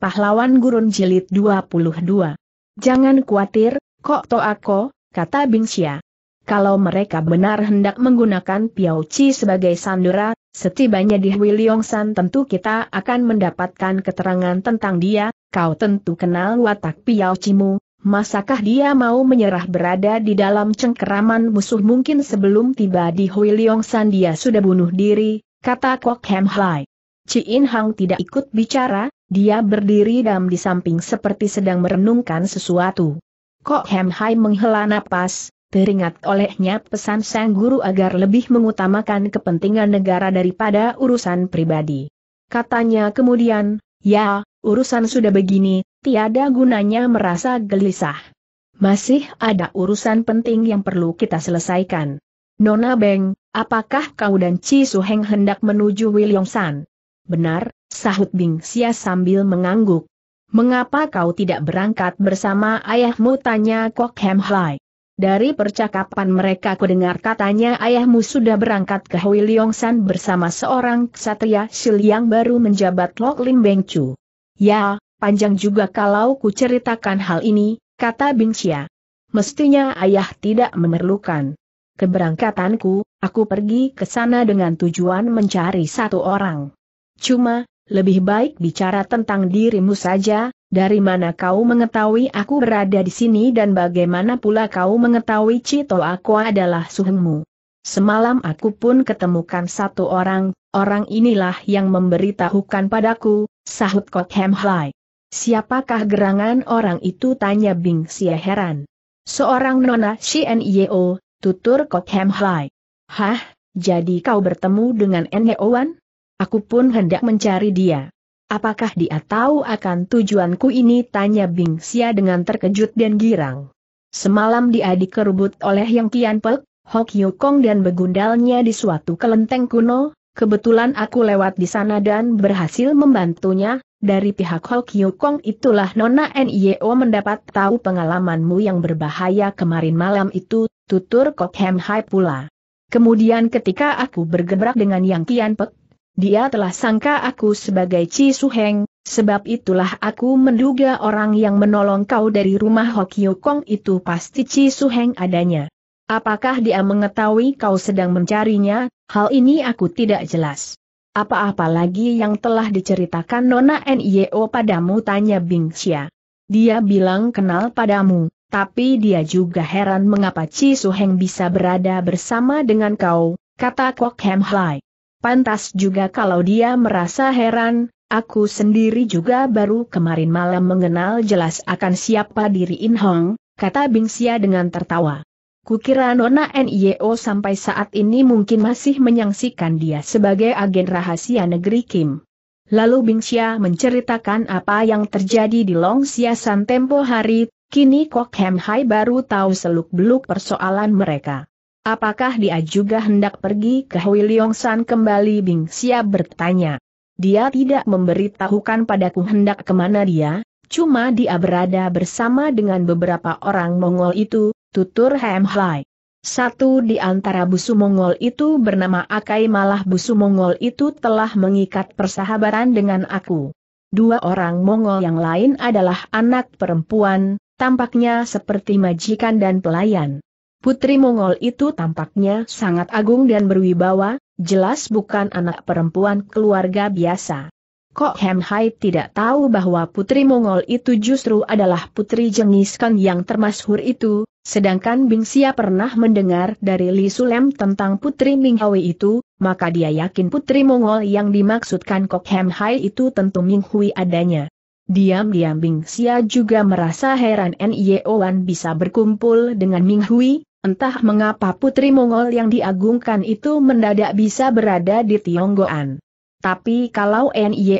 Pahlawan Gurun Jilid 22. Jangan khawatir, kok to aku, kata Bingxia. Kalau mereka benar hendak menggunakan Piao Chi sebagai sandera, setibanya di San tentu kita akan mendapatkan keterangan tentang dia, kau tentu kenal watak Piao Chi-mu, Masakah dia mau menyerah berada di dalam cengkeraman musuh mungkin sebelum tiba di Huiliong San dia sudah bunuh diri, kata Kok Hem Hai. In Hang tidak ikut bicara, dia berdiri dam di samping seperti sedang merenungkan sesuatu. Kok Hem Hai menghela napas, teringat olehnya pesan sang guru agar lebih mengutamakan kepentingan negara daripada urusan pribadi. Katanya kemudian, ya, urusan sudah begini, tiada gunanya merasa gelisah. Masih ada urusan penting yang perlu kita selesaikan. Nona Beng, apakah kau dan Chi Heng hendak menuju San? Benar, sahut Bing Sia sambil mengangguk. Mengapa kau tidak berangkat bersama ayahmu tanya Kok Hem Hai. Dari percakapan mereka kudengar katanya ayahmu sudah berangkat ke Hui San bersama seorang ksatria Shil yang baru menjabat Lok Lim Beng Chu. Ya, panjang juga kalau ku ceritakan hal ini, kata Bing Xia. Mestinya ayah tidak memerlukan. Keberangkatanku, aku pergi ke sana dengan tujuan mencari satu orang. Cuma, lebih baik bicara tentang dirimu saja, dari mana kau mengetahui aku berada di sini dan bagaimana pula kau mengetahui Cito aku adalah suhengmu. Semalam aku pun ketemukan satu orang, orang inilah yang memberitahukan padaku, sahut Kok Hem Hai. Siapakah gerangan orang itu tanya Bing Xie heran. Seorang nona CNIO, tutur Kok Hem Hai. Hah, jadi kau bertemu dengan Neo Wan? Aku pun hendak mencari dia. Apakah dia tahu akan tujuanku ini? Tanya Bing Xia dengan terkejut dan girang. Semalam dia dikerubut oleh Yang Kian Pek, Hok Yukong dan begundalnya di suatu kelenteng kuno, kebetulan aku lewat di sana dan berhasil membantunya, dari pihak Hok Yukong itulah Nona N.I.O. mendapat tahu pengalamanmu yang berbahaya kemarin malam itu, tutur Kok Hem Hai pula. Kemudian ketika aku bergebrak dengan Yang Kian Pek, dia telah sangka aku sebagai Ci Heng, sebab itulah aku menduga orang yang menolong kau dari rumah Hokyu Kong itu pasti Ci Heng adanya. Apakah dia mengetahui kau sedang mencarinya, hal ini aku tidak jelas. Apa-apa lagi yang telah diceritakan Nona Nio padamu tanya Bing Xia. Dia bilang kenal padamu, tapi dia juga heran mengapa Ci Heng bisa berada bersama dengan kau, kata Kok Hem Hai. Pantas juga kalau dia merasa heran, aku sendiri juga baru kemarin malam mengenal jelas akan siapa diri In Hong, kata Xia dengan tertawa. Kukira Nona NIO sampai saat ini mungkin masih menyangsikan dia sebagai agen rahasia negeri Kim. Lalu Xia menceritakan apa yang terjadi di Long Siasan tempo hari, kini Kok Hem Hai baru tahu seluk-beluk persoalan mereka. Apakah dia juga hendak pergi ke Hui Leong San kembali Bing Siap bertanya. Dia tidak memberitahukan padaku hendak kemana dia, cuma dia berada bersama dengan beberapa orang Mongol itu, tutur Hem Hai. Satu di antara busu Mongol itu bernama Akai malah busu Mongol itu telah mengikat persahabatan dengan aku. Dua orang Mongol yang lain adalah anak perempuan, tampaknya seperti majikan dan pelayan. Putri Mongol itu tampaknya sangat agung dan berwibawa, jelas bukan anak perempuan keluarga biasa. Kok Hem Hai tidak tahu bahwa putri Mongol itu justru adalah putri Jengis Khan yang termasyhur itu, sedangkan Bing Xia pernah mendengar dari Li Sulem tentang putri Ming Hui itu, maka dia yakin putri Mongol yang dimaksudkan Kok Hem Hai itu tentu Ming Hui adanya. Diam-diam Bing Xia juga merasa heran Nye Owan bisa berkumpul dengan Ming Hui, Entah mengapa putri Mongol yang diagungkan itu mendadak bisa berada di Tionggoan. Tapi kalau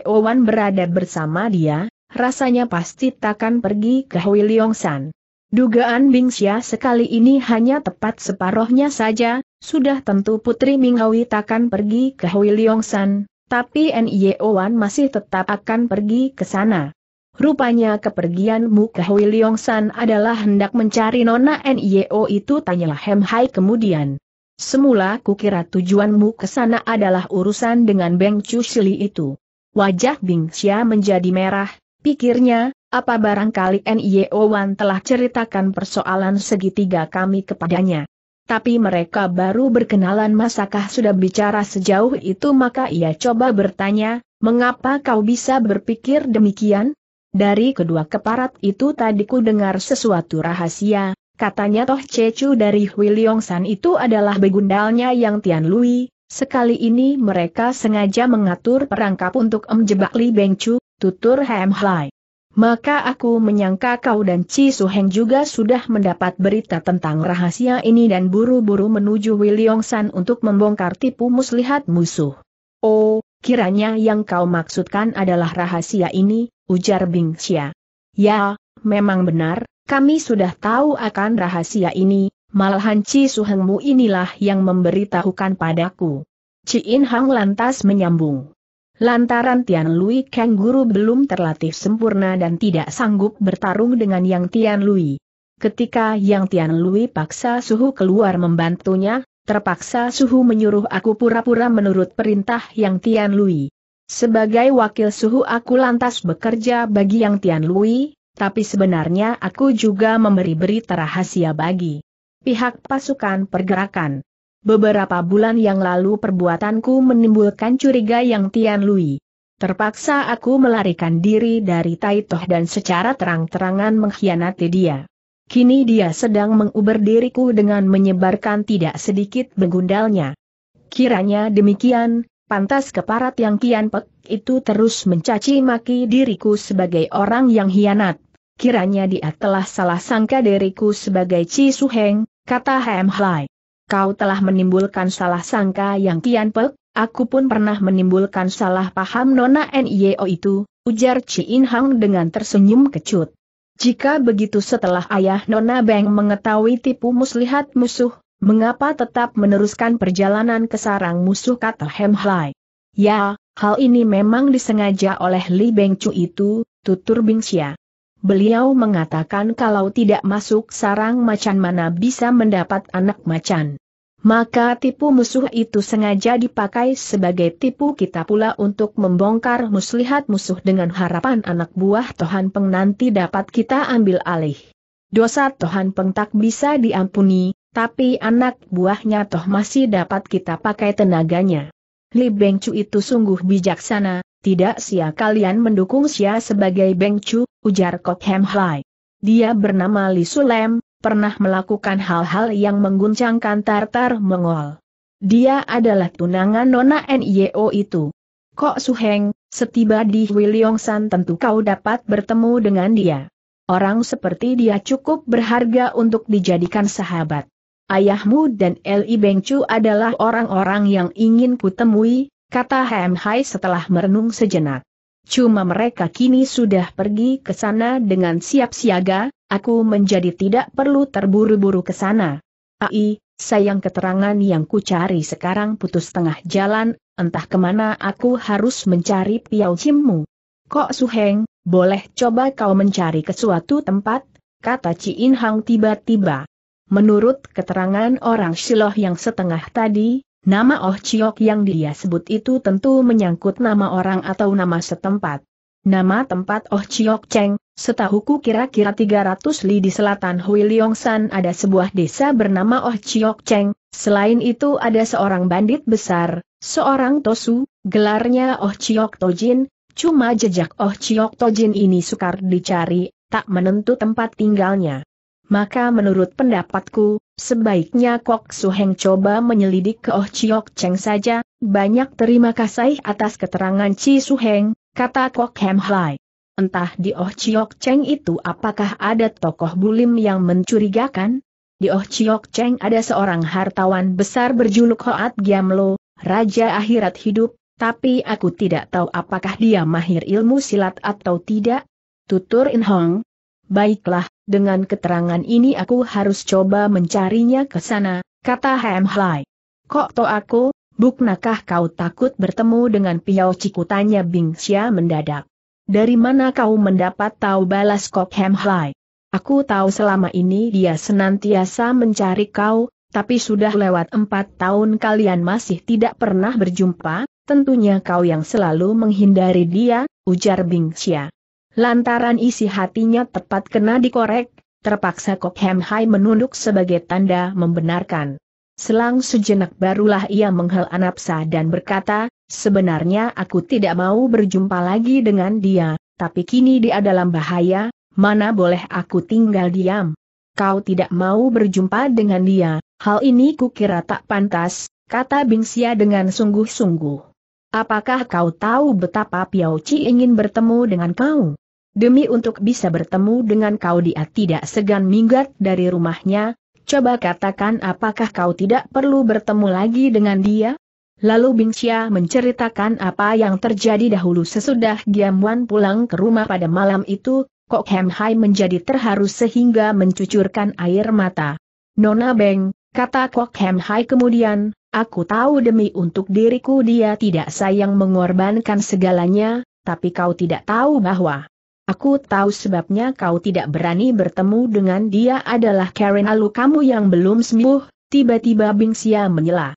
Wan berada bersama dia, rasanya pasti takkan pergi ke Hui Leongsan. Dugaan Bingxia sekali ini hanya tepat separohnya saja, sudah tentu Putri Minghawi takkan pergi ke Hui Leongsan, tapi Wan masih tetap akan pergi ke sana. Rupanya kepergianmu ke Hui San adalah hendak mencari Nona Nio itu tanyalah Hem Hai kemudian. Semula kukira tujuanmu ke sana adalah urusan dengan Beng Chu Shili itu. Wajah Bing Xia menjadi merah, pikirnya, apa barangkali Nio Wan telah ceritakan persoalan segitiga kami kepadanya. Tapi mereka baru berkenalan masakah sudah bicara sejauh itu maka ia coba bertanya, mengapa kau bisa berpikir demikian? Dari kedua keparat itu tadi ku dengar sesuatu rahasia, katanya Toh Cecu dari Huiliong San itu adalah begundalnya yang Tian Lui, sekali ini mereka sengaja mengatur perangkap untuk menjebak Li Beng Chu, tutur Hem Hai. Maka aku menyangka kau dan Ci Heng juga sudah mendapat berita tentang rahasia ini dan buru-buru menuju William San untuk membongkar tipu muslihat musuh. Oh, kiranya yang kau maksudkan adalah rahasia ini, ujar Bing Xia. Ya, memang benar, kami sudah tahu akan rahasia ini, malahan Ci Suhengmu inilah yang memberitahukan padaku. Ci In Hang lantas menyambung. Lantaran Tian Lui guru belum terlatih sempurna dan tidak sanggup bertarung dengan Yang Tian Lui. Ketika Yang Tian Lui paksa Suhu keluar membantunya, terpaksa Suhu menyuruh aku pura-pura menurut perintah Yang Tian Lui. Sebagai wakil suhu aku lantas bekerja bagi Yang Tian Lui, tapi sebenarnya aku juga memberi berita rahasia bagi pihak pasukan pergerakan. Beberapa bulan yang lalu perbuatanku menimbulkan curiga Yang Tian Lui. Terpaksa aku melarikan diri dari Tai Toh dan secara terang-terangan mengkhianati dia. Kini dia sedang menguber diriku dengan menyebarkan tidak sedikit begundalnya. Kiranya demikian, Pantas keparat yang kian pek itu terus mencaci maki diriku sebagai orang yang hianat. Kiranya dia telah salah sangka diriku sebagai Ci Suheng, kata Hem Hlai. Kau telah menimbulkan salah sangka yang kian pek, aku pun pernah menimbulkan salah paham Nona N.I.O. itu, ujar Ci In Hang dengan tersenyum kecut. Jika begitu setelah ayah Nona Beng mengetahui tipu muslihat musuh, Mengapa tetap meneruskan perjalanan ke sarang musuh kata Hem Hai? Ya, hal ini memang disengaja oleh Li Beng Chu itu, tutur Bingxia. Beliau mengatakan kalau tidak masuk sarang macan mana bisa mendapat anak macan. Maka tipu musuh itu sengaja dipakai sebagai tipu kita pula untuk membongkar muslihat musuh dengan harapan anak buah Tohan Peng nanti dapat kita ambil alih. Dosa Tohan Peng tak bisa diampuni, tapi anak buahnya toh masih dapat kita pakai tenaganya. Li Bengcu itu sungguh bijaksana, tidak sia kalian mendukung Sia sebagai Bengcu, ujar Kok Hem Hai. Dia bernama Li Sulem, pernah melakukan hal-hal yang mengguncangkan Tartar Mongol. Dia adalah tunangan Nona NIO itu. Kok Suheng, setiba di Wiliongsan tentu kau dapat bertemu dengan dia. Orang seperti dia cukup berharga untuk dijadikan sahabat ayahmu dan Li Bengcu adalah orang-orang yang ingin kutemui, kata Hem Hai setelah merenung sejenak. Cuma mereka kini sudah pergi ke sana dengan siap siaga, aku menjadi tidak perlu terburu-buru ke sana. Ai, sayang keterangan yang ku cari sekarang putus tengah jalan, entah kemana aku harus mencari Piao Chimmu. Kok Su Heng, boleh coba kau mencari ke suatu tempat, kata Ciin Hang tiba-tiba. Menurut keterangan orang Shiloh yang setengah tadi, nama Oh Chiok yang dia sebut itu tentu menyangkut nama orang atau nama setempat. Nama tempat Oh Chiok Cheng, setahuku kira-kira 300 li di selatan Hui Leong San ada sebuah desa bernama Oh Chiok Cheng, selain itu ada seorang bandit besar, seorang Tosu, gelarnya Oh Chiok Tojin, cuma jejak Oh Chiok Tojin ini sukar dicari, tak menentu tempat tinggalnya. Maka menurut pendapatku, sebaiknya Kok Su Heng coba menyelidik ke Oh Chiok Cheng saja, banyak terima kasih atas keterangan Chi Heng, kata Kok Hem Hai. Entah di Oh Chiok Cheng itu apakah ada tokoh bulim yang mencurigakan? Di Oh Chiok Cheng ada seorang hartawan besar berjuluk Hoat Giam Lo, Raja Akhirat Hidup, tapi aku tidak tahu apakah dia mahir ilmu silat atau tidak. Tutur In Hong. Baiklah, dengan keterangan ini aku harus coba mencarinya ke sana, kata Hem Hlai. Kok to aku, buknakah kau takut bertemu dengan Piao Ciku tanya Bing Xia mendadak. Dari mana kau mendapat tahu balas Kok Hem Hlai? Aku tahu selama ini dia senantiasa mencari kau, tapi sudah lewat empat tahun kalian masih tidak pernah berjumpa, tentunya kau yang selalu menghindari dia, ujar Bing Xia. Lantaran isi hatinya tepat kena dikorek, terpaksa Kok Hem Hai menunduk sebagai tanda membenarkan. Selang sejenak barulah ia menghela napsa dan berkata, sebenarnya aku tidak mau berjumpa lagi dengan dia, tapi kini dia dalam bahaya, mana boleh aku tinggal diam. Kau tidak mau berjumpa dengan dia, hal ini kukira tak pantas, kata Bingsia dengan sungguh-sungguh. Apakah kau tahu betapa Piao Chi ingin bertemu dengan kau? Demi untuk bisa bertemu dengan kau dia tidak segan minggat dari rumahnya, coba katakan apakah kau tidak perlu bertemu lagi dengan dia? Lalu Xia menceritakan apa yang terjadi dahulu sesudah Wan pulang ke rumah pada malam itu, Kok Hem Hai menjadi terharu sehingga mencucurkan air mata. Nona Beng, Kata Kok Hem Hai kemudian, aku tahu demi untuk diriku dia tidak sayang mengorbankan segalanya, tapi kau tidak tahu bahwa Aku tahu sebabnya kau tidak berani bertemu dengan dia adalah Karen Alu kamu yang belum sembuh, tiba-tiba Bingsia menyela.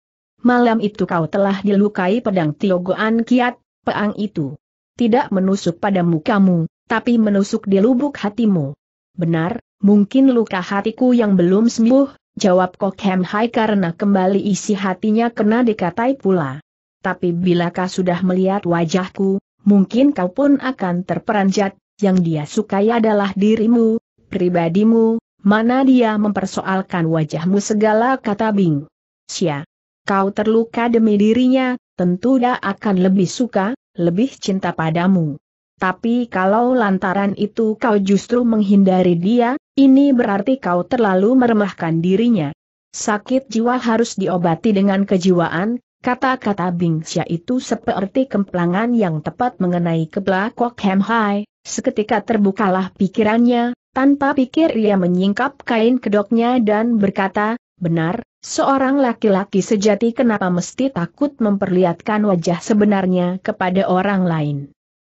Malam itu kau telah dilukai pedang Tiogoan Kiat, peang itu. Tidak menusuk pada mukamu, tapi menusuk di lubuk hatimu. Benar, mungkin luka hatiku yang belum sembuh, jawab kok Hem Hai karena kembali isi hatinya kena dikatai pula. Tapi bila kau sudah melihat wajahku, mungkin kau pun akan terperanjat, yang dia sukai adalah dirimu, pribadimu, mana dia mempersoalkan wajahmu segala kata Bing. Sia, kau terluka demi dirinya, tentu dia akan lebih suka, lebih cinta padamu. Tapi kalau lantaran itu kau justru menghindari dia, ini berarti kau terlalu meremahkan dirinya. Sakit jiwa harus diobati dengan kejiwaan, kata-kata Bingxia itu seperti kemplangan yang tepat mengenai kebelakok Hem Hai, seketika terbukalah pikirannya, tanpa pikir ia menyingkap kain kedoknya dan berkata, benar, seorang laki-laki sejati kenapa mesti takut memperlihatkan wajah sebenarnya kepada orang lain.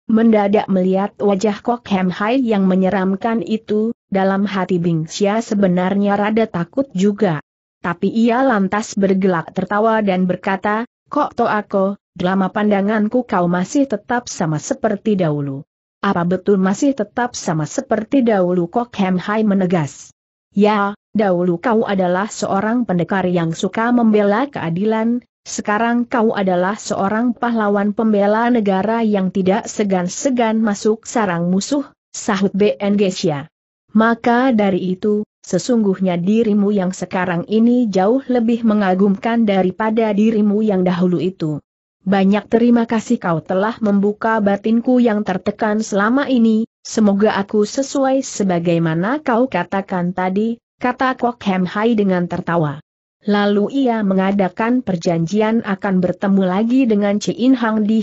Mendadak melihat wajah Kok Hem Hai yang menyeramkan itu, dalam hati Bing Xia sebenarnya rada takut juga. Tapi ia lantas bergelak tertawa dan berkata, Kok to aku, drama pandanganku kau masih tetap sama seperti dahulu. Apa betul masih tetap sama seperti dahulu Kok Hem Hai menegas. Ya, dahulu kau adalah seorang pendekar yang suka membela keadilan, sekarang kau adalah seorang pahlawan pembela negara yang tidak segan-segan masuk sarang musuh, sahut BN Gesya. Maka dari itu, sesungguhnya dirimu yang sekarang ini jauh lebih mengagumkan daripada dirimu yang dahulu itu. Banyak terima kasih kau telah membuka batinku yang tertekan selama ini, semoga aku sesuai sebagaimana kau katakan tadi, kata Kok Hem Hai dengan tertawa. Lalu ia mengadakan perjanjian akan bertemu lagi dengan Chin Hang di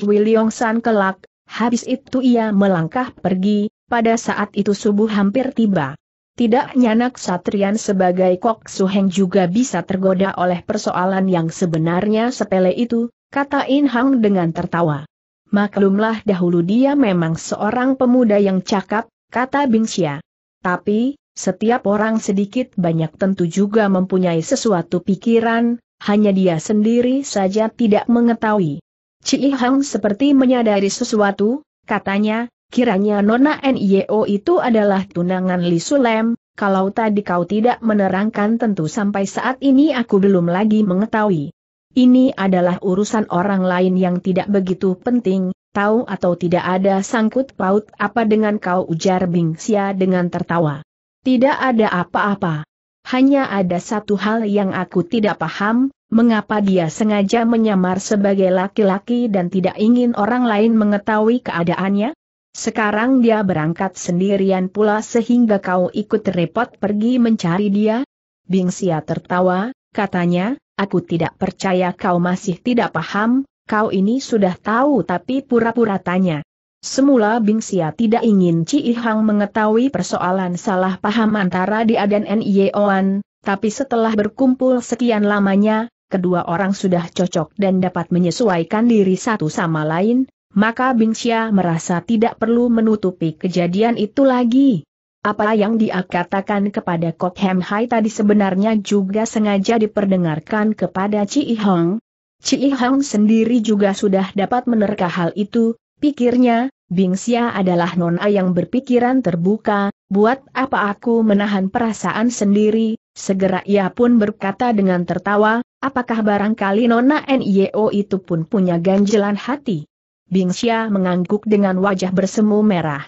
San kelak, habis itu ia melangkah pergi, pada saat itu subuh hampir tiba. Tidak nyanak Satrian sebagai Kok Suheng juga bisa tergoda oleh persoalan yang sebenarnya sepele itu, kata In Hang dengan tertawa. Maklumlah dahulu dia memang seorang pemuda yang cakap, kata Bingxia. Tapi, setiap orang sedikit banyak tentu juga mempunyai sesuatu pikiran, hanya dia sendiri saja tidak mengetahui. Ci Hang seperti menyadari sesuatu, katanya, kiranya Nona NIO itu adalah tunangan Li Sulem, kalau tadi kau tidak menerangkan tentu sampai saat ini aku belum lagi mengetahui. Ini adalah urusan orang lain yang tidak begitu penting, tahu atau tidak ada sangkut paut apa dengan kau ujar Bing Xia dengan tertawa. Tidak ada apa-apa. Hanya ada satu hal yang aku tidak paham, mengapa dia sengaja menyamar sebagai laki-laki dan tidak ingin orang lain mengetahui keadaannya? Sekarang dia berangkat sendirian pula sehingga kau ikut repot pergi mencari dia? Bingsia tertawa, katanya, aku tidak percaya kau masih tidak paham, kau ini sudah tahu tapi pura-pura tanya. Semula Bing Xia tidak ingin Ci Ihang mengetahui persoalan salah paham antara dia dan Nye Oan, tapi setelah berkumpul sekian lamanya, kedua orang sudah cocok dan dapat menyesuaikan diri satu sama lain, maka Bing Xia merasa tidak perlu menutupi kejadian itu lagi. Apa yang dia katakan kepada Kok Hem Hai tadi sebenarnya juga sengaja diperdengarkan kepada Ci Ihang? Ci Ihang sendiri juga sudah dapat menerka hal itu, pikirnya, Bingsia adalah nona yang berpikiran terbuka, buat apa aku menahan perasaan sendiri, segera ia pun berkata dengan tertawa, apakah barangkali nona NIO itu pun punya ganjelan hati? Bingsia mengangguk dengan wajah bersemu merah.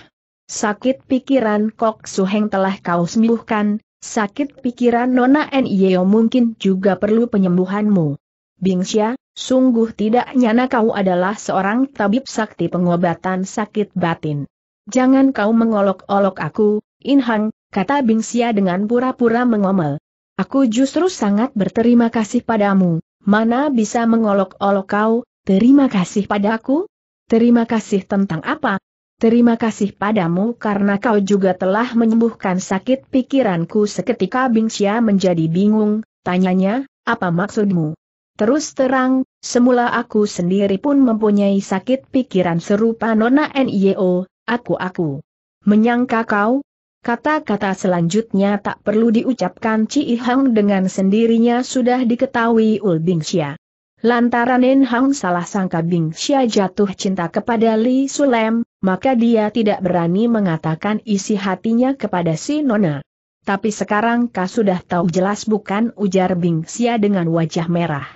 Sakit pikiran Kok Suheng telah kau sembuhkan, sakit pikiran Nona NIO mungkin juga perlu penyembuhanmu. Bingsia, Sungguh tidak nyana kau adalah seorang tabib sakti pengobatan sakit batin. Jangan kau mengolok-olok aku, Inhang, kata Bingsia dengan pura-pura mengomel. Aku justru sangat berterima kasih padamu, mana bisa mengolok-olok kau, terima kasih padaku? Terima kasih tentang apa? Terima kasih padamu karena kau juga telah menyembuhkan sakit pikiranku seketika Bingsia menjadi bingung, tanyanya, apa maksudmu? Terus terang, semula aku sendiri pun mempunyai sakit pikiran serupa Nona NIO, e aku-aku. Menyangka kau? Kata-kata selanjutnya tak perlu diucapkan Ci Hang dengan sendirinya sudah diketahui Ul Bingxia. Lantaran Nen Hang salah sangka Bing Bingxia jatuh cinta kepada Li Sulem, maka dia tidak berani mengatakan isi hatinya kepada si Nona. Tapi sekarang kau sudah tahu jelas bukan ujar Bing Bingxia dengan wajah merah.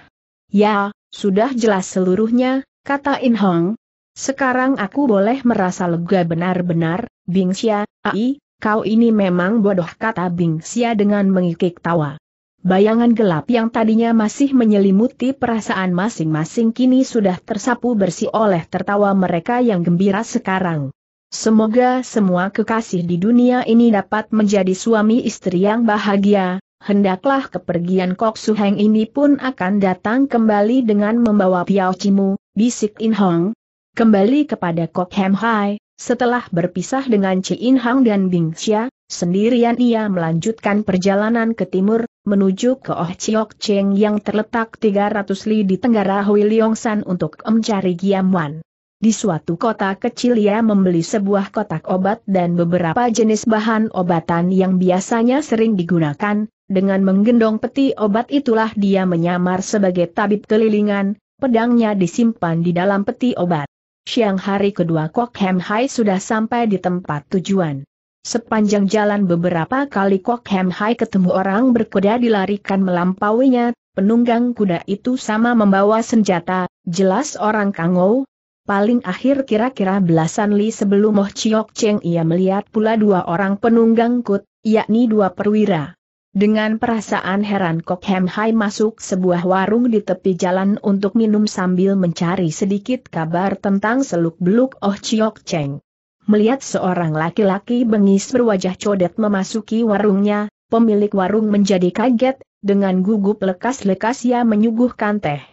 Ya, sudah jelas seluruhnya, kata In Hong. Sekarang aku boleh merasa lega benar-benar, Bing Xia, ai, kau ini memang bodoh kata Bing Xia dengan mengikik tawa. Bayangan gelap yang tadinya masih menyelimuti perasaan masing-masing kini sudah tersapu bersih oleh tertawa mereka yang gembira sekarang. Semoga semua kekasih di dunia ini dapat menjadi suami istri yang bahagia, hendaklah kepergian Kok Su Heng ini pun akan datang kembali dengan membawa Piao Cimu, bisik In Hong. Kembali kepada Kok Hem Hai, setelah berpisah dengan Ci In Hang dan Bing Xia, sendirian ia melanjutkan perjalanan ke timur, menuju ke Oh Chiok Cheng yang terletak 300 li di tenggara Hui Leong San untuk mencari Giam Wan. Di suatu kota kecil ia membeli sebuah kotak obat dan beberapa jenis bahan obatan yang biasanya sering digunakan, dengan menggendong peti obat itulah dia menyamar sebagai tabib kelilingan, pedangnya disimpan di dalam peti obat. Siang hari kedua Kok Hem Hai sudah sampai di tempat tujuan. Sepanjang jalan beberapa kali Kok Hem Hai ketemu orang berkuda dilarikan melampauinya, penunggang kuda itu sama membawa senjata, jelas orang kangou, Paling akhir kira-kira belasan li sebelum Moh Chiok Cheng ia melihat pula dua orang penunggang kut, yakni dua perwira. Dengan perasaan heran Kok Hem Hai masuk sebuah warung di tepi jalan untuk minum sambil mencari sedikit kabar tentang seluk-beluk Oh Chiok Cheng. Melihat seorang laki-laki bengis berwajah codet memasuki warungnya, pemilik warung menjadi kaget, dengan gugup lekas-lekas ia menyuguhkan teh.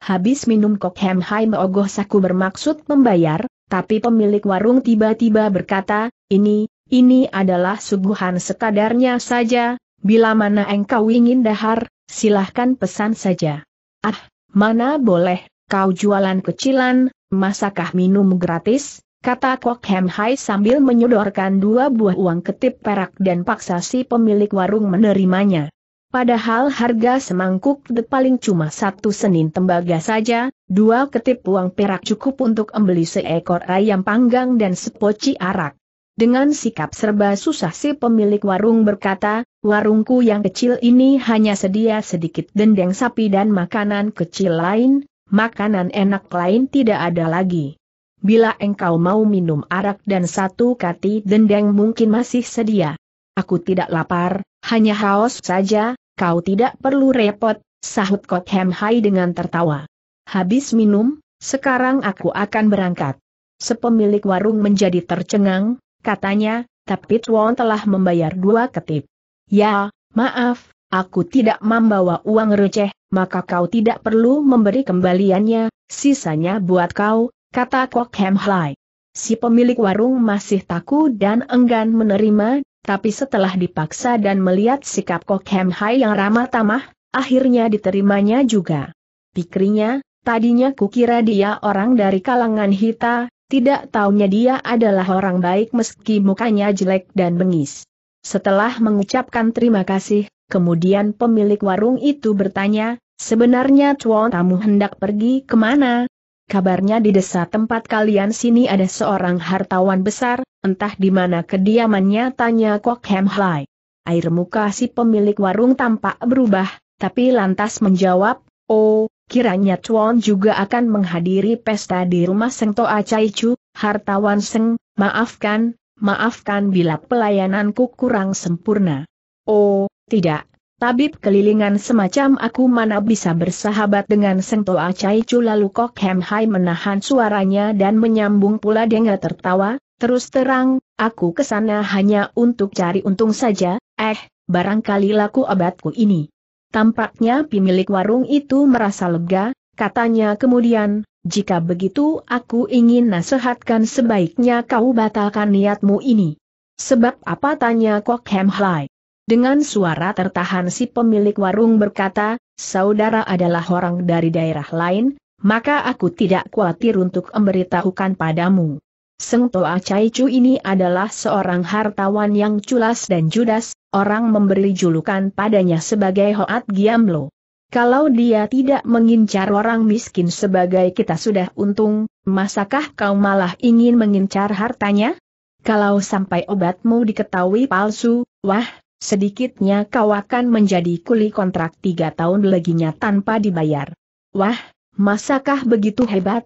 Habis minum Kok Hem Hai Meogoh Saku bermaksud membayar, tapi pemilik warung tiba-tiba berkata, ini, ini adalah suguhan sekadarnya saja, Bila mana engkau ingin dahar, silahkan pesan saja. Ah, mana boleh, kau jualan kecilan, masakah minum gratis? Kata Kok Hem Hai sambil menyodorkan dua buah uang ketip perak dan paksa si pemilik warung menerimanya. Padahal harga semangkuk de paling cuma satu senin tembaga saja, dua ketip uang perak cukup untuk membeli seekor ayam panggang dan sepoci arak. Dengan sikap serba susah si pemilik warung berkata, warungku yang kecil ini hanya sedia sedikit dendeng sapi dan makanan kecil lain, makanan enak lain tidak ada lagi. Bila engkau mau minum arak dan satu kati dendeng mungkin masih sedia. Aku tidak lapar, hanya haus saja, kau tidak perlu repot, sahut Kot Hem Hai dengan tertawa. Habis minum, sekarang aku akan berangkat. Sepemilik warung menjadi tercengang, katanya, tapi Tuan telah membayar dua ketip. Ya, maaf, aku tidak membawa uang receh, maka kau tidak perlu memberi kembaliannya, sisanya buat kau, kata Kok Hem Hlai. Si pemilik warung masih takut dan enggan menerima, tapi setelah dipaksa dan melihat sikap Kok Hem Hai yang ramah tamah, akhirnya diterimanya juga. Pikirnya, tadinya kukira dia orang dari kalangan Hita, tidak taunya dia adalah orang baik meski mukanya jelek dan bengis. Setelah mengucapkan terima kasih, kemudian pemilik warung itu bertanya, sebenarnya cuan tamu hendak pergi kemana? Kabarnya di desa tempat kalian sini ada seorang hartawan besar, entah di mana kediamannya tanya Kok Hem Hai. Air muka si pemilik warung tampak berubah, tapi lantas menjawab, Oh, kiranya Chuan juga akan menghadiri pesta di rumah Seng Toa Chai Chu, hartawan Seng, maafkan, maafkan bila pelayananku kurang sempurna. Oh, tidak, tabib kelilingan semacam aku mana bisa bersahabat dengan Seng Toa Chai Chu lalu Kok Hem Hai menahan suaranya dan menyambung pula dengan tertawa, terus terang, aku kesana hanya untuk cari untung saja, eh, barangkali laku abadku ini. Tampaknya pemilik warung itu merasa lega, katanya kemudian, jika begitu aku ingin nasihatkan sebaiknya kau batalkan niatmu ini. Sebab apa tanya Kok Hem Hlai? Dengan suara tertahan si pemilik warung berkata, saudara adalah orang dari daerah lain, maka aku tidak khawatir untuk memberitahukan padamu. Seng Toa Chai Chu ini adalah seorang hartawan yang culas dan judas, orang memberi julukan padanya sebagai Hoat Giam Lo. Kalau dia tidak mengincar orang miskin sebagai kita sudah untung, masakah kau malah ingin mengincar hartanya? Kalau sampai obatmu diketahui palsu, wah, sedikitnya kau akan menjadi kuli kontrak tiga tahun leginya tanpa dibayar. Wah, masakah begitu hebat?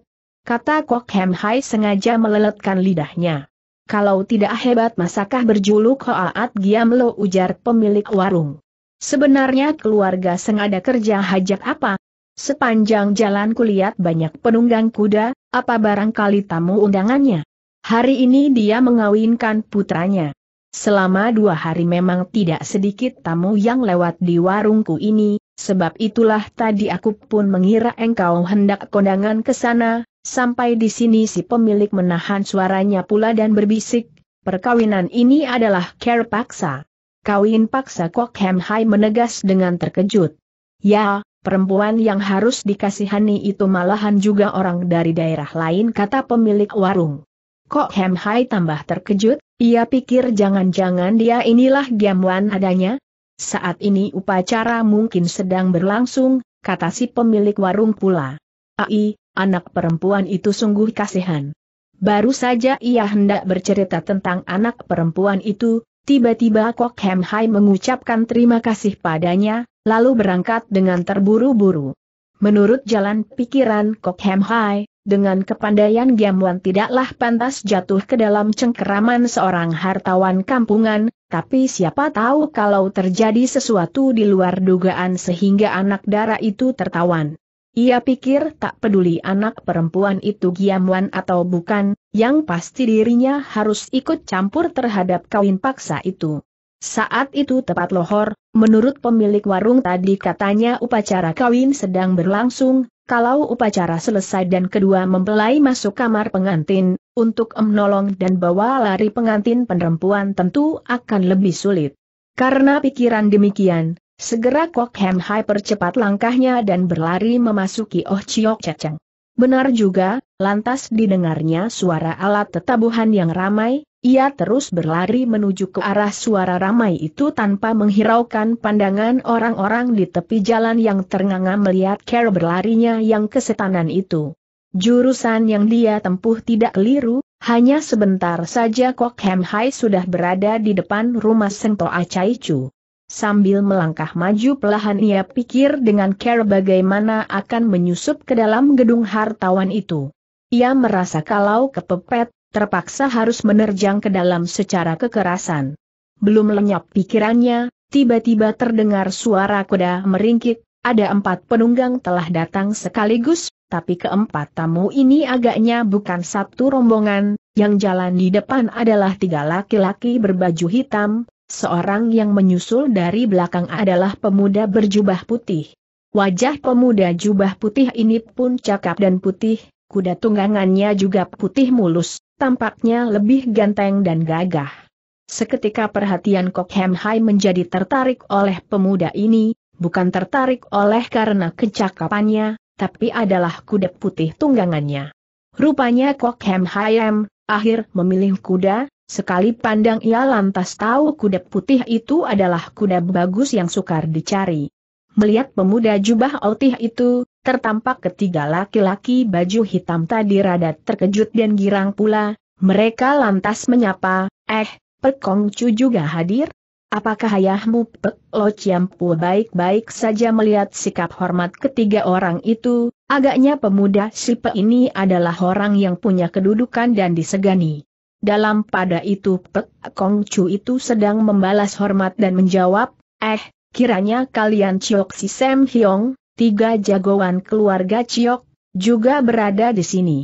kata Kok Hem Hai sengaja meleletkan lidahnya. Kalau tidak hebat masakah berjuluk Hoaat Giam Lo ujar pemilik warung. Sebenarnya keluarga sengada kerja hajat apa? Sepanjang jalan kulihat banyak penunggang kuda, apa barangkali tamu undangannya? Hari ini dia mengawinkan putranya. Selama dua hari memang tidak sedikit tamu yang lewat di warungku ini, sebab itulah tadi aku pun mengira engkau hendak kondangan ke sana, Sampai di sini si pemilik menahan suaranya pula dan berbisik, perkawinan ini adalah care paksa. Kawin paksa Kok Hem Hai menegas dengan terkejut. Ya, perempuan yang harus dikasihani itu malahan juga orang dari daerah lain kata pemilik warung. Kok Hem Hai tambah terkejut, ia pikir jangan-jangan dia inilah gamuan adanya. Saat ini upacara mungkin sedang berlangsung, kata si pemilik warung pula. Ai, anak perempuan itu sungguh kasihan. Baru saja ia hendak bercerita tentang anak perempuan itu, tiba-tiba Kok Hem Hai mengucapkan terima kasih padanya, lalu berangkat dengan terburu-buru. Menurut jalan pikiran Kok Hem Hai, dengan kepandaian Giamwan tidaklah pantas jatuh ke dalam cengkeraman seorang hartawan kampungan, tapi siapa tahu kalau terjadi sesuatu di luar dugaan sehingga anak darah itu tertawan. Ia pikir tak peduli anak perempuan itu giamuan atau bukan, yang pasti dirinya harus ikut campur terhadap kawin paksa itu. Saat itu tepat lohor, menurut pemilik warung tadi katanya upacara kawin sedang berlangsung, kalau upacara selesai dan kedua mempelai masuk kamar pengantin, untuk menolong dan bawa lari pengantin perempuan tentu akan lebih sulit. Karena pikiran demikian, Segera Kok Hem Hai percepat langkahnya dan berlari memasuki Oh Chiok Ceceng. Benar juga, lantas didengarnya suara alat tetabuhan yang ramai, ia terus berlari menuju ke arah suara ramai itu tanpa menghiraukan pandangan orang-orang di tepi jalan yang ternganga melihat Care berlarinya yang kesetanan itu. Jurusan yang dia tempuh tidak keliru, hanya sebentar saja Kok Hem Hai sudah berada di depan rumah Sengto Acaicu. Sambil melangkah maju pelahan ia pikir dengan care bagaimana akan menyusup ke dalam gedung hartawan itu. Ia merasa kalau kepepet, terpaksa harus menerjang ke dalam secara kekerasan. Belum lenyap pikirannya, tiba-tiba terdengar suara kuda meringkik, ada empat penunggang telah datang sekaligus, tapi keempat tamu ini agaknya bukan satu rombongan, yang jalan di depan adalah tiga laki-laki berbaju hitam, Seorang yang menyusul dari belakang adalah pemuda berjubah putih. Wajah pemuda jubah putih ini pun cakap dan putih, kuda tunggangannya juga putih mulus, tampaknya lebih ganteng dan gagah. Seketika perhatian Kok Hem Hai menjadi tertarik oleh pemuda ini, bukan tertarik oleh karena kecakapannya, tapi adalah kuda putih tunggangannya. Rupanya Kok Hem Hai m, akhir memilih kuda, Sekali pandang ia lantas tahu kuda putih itu adalah kuda bagus yang sukar dicari. Melihat pemuda jubah otih itu, tertampak ketiga laki-laki baju hitam tadi rada terkejut dan girang pula, mereka lantas menyapa, eh, pekong cu juga hadir? Apakah ayahmu Pek Lo Ciampu baik-baik saja melihat sikap hormat ketiga orang itu, agaknya pemuda Sipe ini adalah orang yang punya kedudukan dan disegani dalam pada itu Pek Chu itu sedang membalas hormat dan menjawab, eh, kiranya kalian Chiok Si Sam Hyong, tiga jagoan keluarga Chiok, juga berada di sini.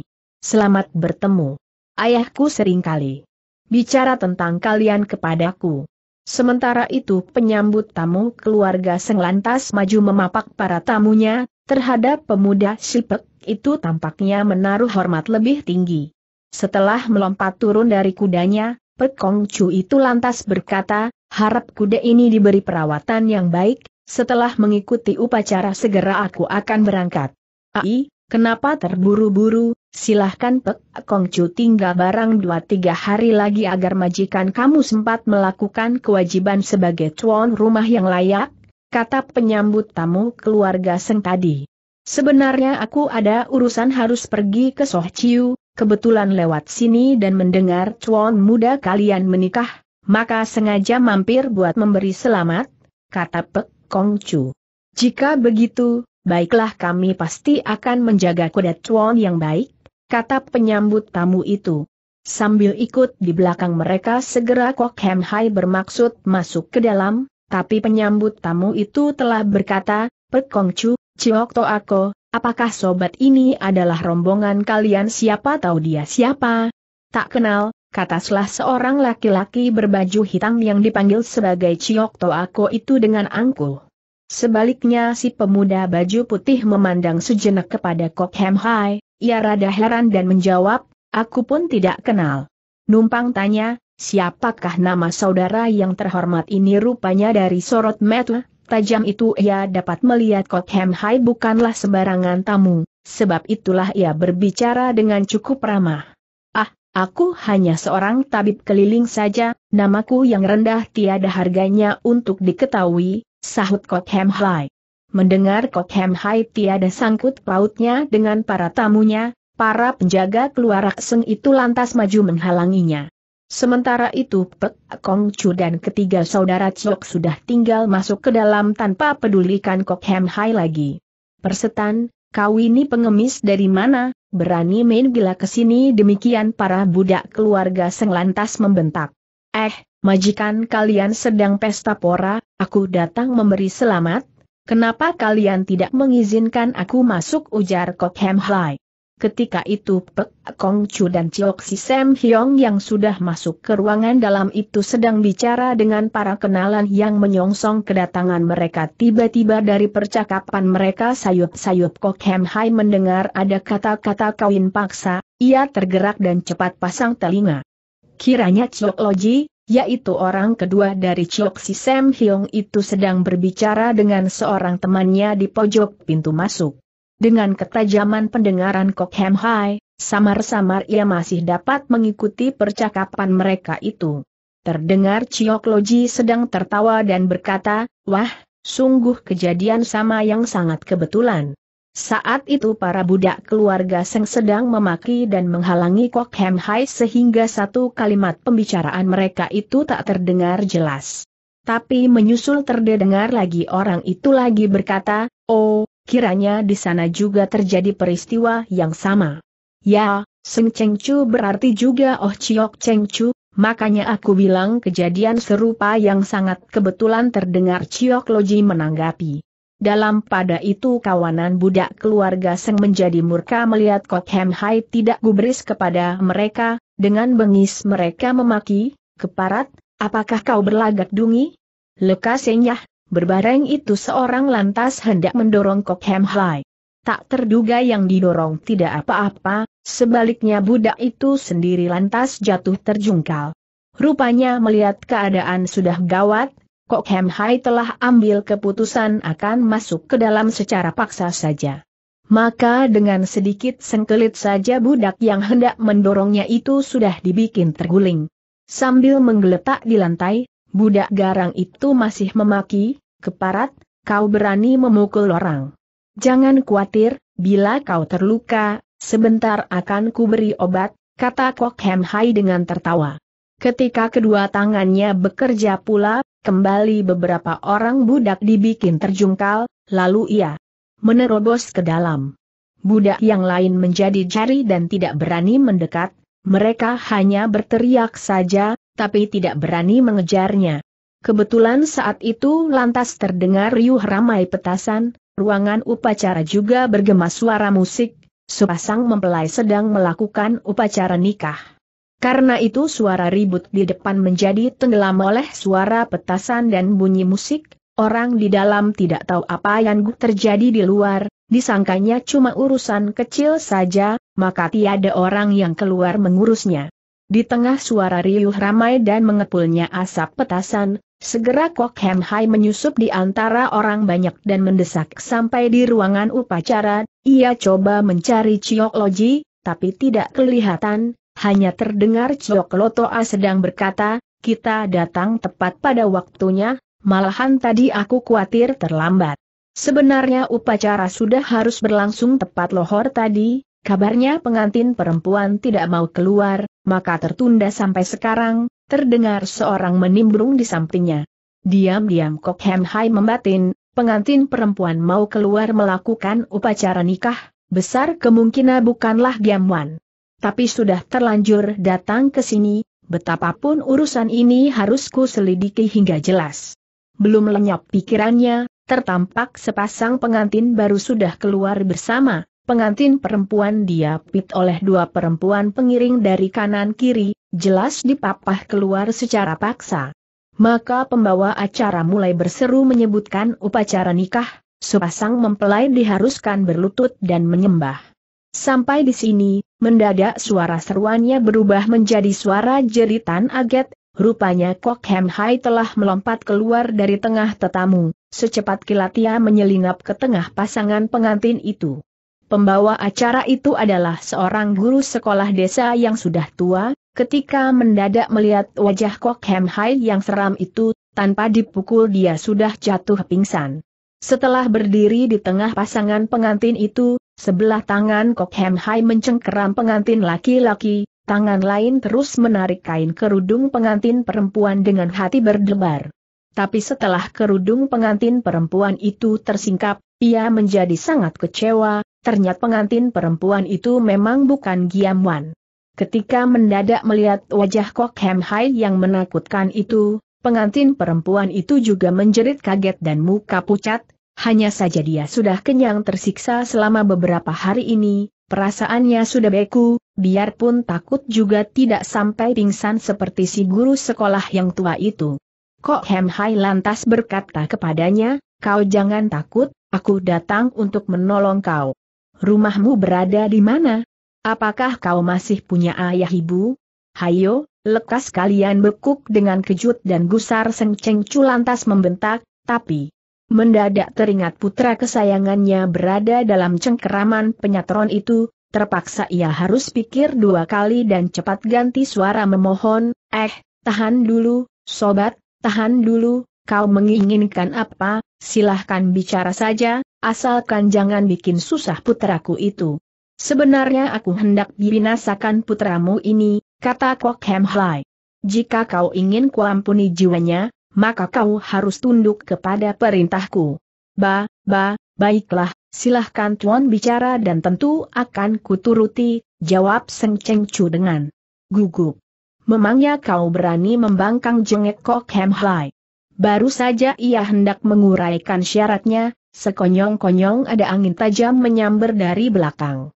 Selamat bertemu. Ayahku seringkali bicara tentang kalian kepadaku. Sementara itu penyambut tamu keluarga Seng lantas maju memapak para tamunya, terhadap pemuda Sipek itu tampaknya menaruh hormat lebih tinggi. Setelah melompat turun dari kudanya, Pek Kong Chu itu lantas berkata, harap kuda ini diberi perawatan yang baik, setelah mengikuti upacara segera aku akan berangkat. Ai, kenapa terburu-buru, silahkan Pek Kong Chu tinggal barang 2-3 hari lagi agar majikan kamu sempat melakukan kewajiban sebagai tuan rumah yang layak, kata penyambut tamu keluarga Seng tadi. Sebenarnya aku ada urusan harus pergi ke Soh Chiu, kebetulan lewat sini dan mendengar cuan muda kalian menikah, maka sengaja mampir buat memberi selamat, kata Pek Kong Chu. Jika begitu, baiklah kami pasti akan menjaga kuda cuan yang baik, kata penyambut tamu itu. Sambil ikut di belakang mereka segera Kok Hem Hai bermaksud masuk ke dalam, tapi penyambut tamu itu telah berkata, Pek Kong Chu, Chiok To Ako, Apakah sobat ini adalah rombongan kalian siapa tahu dia siapa? Tak kenal, kata salah seorang laki-laki berbaju hitam yang dipanggil sebagai Ciok Toako itu dengan angkuh. Sebaliknya si pemuda baju putih memandang sejenak kepada Kok Hem Hai, ia rada heran dan menjawab, aku pun tidak kenal. Numpang tanya, siapakah nama saudara yang terhormat ini rupanya dari sorot metu tajam itu ia dapat melihat Kok Hem Hai bukanlah sembarangan tamu, sebab itulah ia berbicara dengan cukup ramah. Ah, aku hanya seorang tabib keliling saja, namaku yang rendah tiada harganya untuk diketahui, sahut Kok Hem Hai. Mendengar Kok Hem Hai tiada sangkut pautnya dengan para tamunya, para penjaga keluar Seng itu lantas maju menghalanginya. Sementara itu Pek Kong Chu dan ketiga saudara Chok sudah tinggal masuk ke dalam tanpa pedulikan Kok Hem Hai lagi. Persetan, kau ini pengemis dari mana, berani main gila kesini demikian para budak keluarga Seng lantas membentak. Eh, majikan kalian sedang pesta pora, aku datang memberi selamat, kenapa kalian tidak mengizinkan aku masuk ujar Kok Hem Hai? Ketika itu Pek Kong Chu dan Chiok Si Sam Hyong yang sudah masuk ke ruangan dalam itu sedang bicara dengan para kenalan yang menyongsong kedatangan mereka tiba-tiba dari percakapan mereka sayup-sayup Kok Hem Hai mendengar ada kata-kata kawin paksa, ia tergerak dan cepat pasang telinga. Kiranya Chiok Loji, yaitu orang kedua dari Chiok Si Sam Hyong itu sedang berbicara dengan seorang temannya di pojok pintu masuk. Dengan ketajaman pendengaran Kok Hem Hai, samar-samar ia masih dapat mengikuti percakapan mereka itu. Terdengar Ciok Loji sedang tertawa dan berkata, Wah, sungguh kejadian sama yang sangat kebetulan. Saat itu para budak keluarga Seng sedang memaki dan menghalangi Kok Hem Hai sehingga satu kalimat pembicaraan mereka itu tak terdengar jelas. Tapi menyusul terdengar lagi orang itu lagi berkata, Oh, Kiranya di sana juga terjadi peristiwa yang sama. Ya, Seng Cheng Chu berarti juga Oh Chiok Cheng Chu, makanya aku bilang kejadian serupa yang sangat kebetulan terdengar Chiok Loji menanggapi. Dalam pada itu kawanan budak keluarga Seng menjadi murka melihat Kok Hem Hai tidak gubris kepada mereka, dengan bengis mereka memaki, keparat, apakah kau berlagak dungi? Lekas senyah, Berbareng itu seorang lantas hendak mendorong Kok Hem Hai. Tak terduga yang didorong tidak apa-apa, sebaliknya budak itu sendiri lantas jatuh terjungkal. Rupanya melihat keadaan sudah gawat, Kok Hem Hai telah ambil keputusan akan masuk ke dalam secara paksa saja. Maka dengan sedikit sengkelit saja budak yang hendak mendorongnya itu sudah dibikin terguling. Sambil menggeletak di lantai, budak garang itu masih memaki, keparat, kau berani memukul orang. Jangan khawatir, bila kau terluka, sebentar akan kuberi obat, kata Kok Hem Hai dengan tertawa. Ketika kedua tangannya bekerja pula, kembali beberapa orang budak dibikin terjungkal, lalu ia menerobos ke dalam. Budak yang lain menjadi jari dan tidak berani mendekat, mereka hanya berteriak saja, tapi tidak berani mengejarnya. Kebetulan saat itu lantas terdengar riuh ramai petasan, ruangan upacara juga bergema suara musik, sepasang mempelai sedang melakukan upacara nikah. Karena itu suara ribut di depan menjadi tenggelam oleh suara petasan dan bunyi musik, orang di dalam tidak tahu apa yang terjadi di luar, disangkanya cuma urusan kecil saja, maka tiada orang yang keluar mengurusnya. Di tengah suara riuh ramai dan mengepulnya asap petasan, segera Kok Hem Hai menyusup di antara orang banyak dan mendesak sampai di ruangan upacara, ia coba mencari Ciok Loji, tapi tidak kelihatan, hanya terdengar Ciok Lotoa sedang berkata, kita datang tepat pada waktunya, malahan tadi aku khawatir terlambat. Sebenarnya upacara sudah harus berlangsung tepat lohor tadi, kabarnya pengantin perempuan tidak mau keluar, maka tertunda sampai sekarang, terdengar seorang menimbrung di sampingnya. Diam-diam Kok Hem Hai membatin, pengantin perempuan mau keluar melakukan upacara nikah, besar kemungkinan bukanlah Wan. Tapi sudah terlanjur datang ke sini, betapapun urusan ini harus ku selidiki hingga jelas. Belum lenyap pikirannya, tertampak sepasang pengantin baru sudah keluar bersama, pengantin perempuan diapit oleh dua perempuan pengiring dari kanan kiri, jelas dipapah keluar secara paksa. Maka pembawa acara mulai berseru menyebutkan upacara nikah, sepasang mempelai diharuskan berlutut dan menyembah. Sampai di sini, mendadak suara seruannya berubah menjadi suara jeritan aget, rupanya Kok Hem Hai telah melompat keluar dari tengah tetamu, secepat kilat ia menyelinap ke tengah pasangan pengantin itu. Pembawa acara itu adalah seorang guru sekolah desa yang sudah tua, ketika mendadak melihat wajah Kok Hem Hai yang seram itu, tanpa dipukul dia sudah jatuh pingsan. Setelah berdiri di tengah pasangan pengantin itu, sebelah tangan Kok Hem Hai mencengkeram pengantin laki-laki, tangan lain terus menarik kain kerudung pengantin perempuan dengan hati berdebar. Tapi setelah kerudung pengantin perempuan itu tersingkap, ia menjadi sangat kecewa, ternyata pengantin perempuan itu memang bukan Giam Wan. Ketika mendadak melihat wajah Kok Hem Hai yang menakutkan itu, pengantin perempuan itu juga menjerit kaget dan muka pucat, hanya saja dia sudah kenyang tersiksa selama beberapa hari ini, perasaannya sudah beku, biarpun takut juga tidak sampai pingsan seperti si guru sekolah yang tua itu. Kok Hem Hai lantas berkata kepadanya, kau jangan takut, aku datang untuk menolong kau. Rumahmu berada di mana? Apakah kau masih punya ayah ibu? Hayo, lekas kalian bekuk dengan kejut dan gusar Seng culantas lantas membentak, tapi... Mendadak teringat putra kesayangannya berada dalam cengkeraman penyatron itu, terpaksa ia harus pikir dua kali dan cepat ganti suara memohon, eh, tahan dulu, sobat, tahan dulu, kau menginginkan apa, silahkan bicara saja, asalkan jangan bikin susah putraku itu. Sebenarnya aku hendak binasakan putramu ini, kata Kok Hem Hai. Jika kau ingin kuampuni jiwanya, maka kau harus tunduk kepada perintahku. Ba, ba, baiklah, silahkan Tuan bicara dan tentu akan kuturuti, jawab Seng Cheng Chu dengan gugup. Memangnya kau berani membangkang jengek Kok Hem Hai? Baru saja ia hendak menguraikan syaratnya, Sekonyong-konyong ada angin tajam menyambar dari belakang.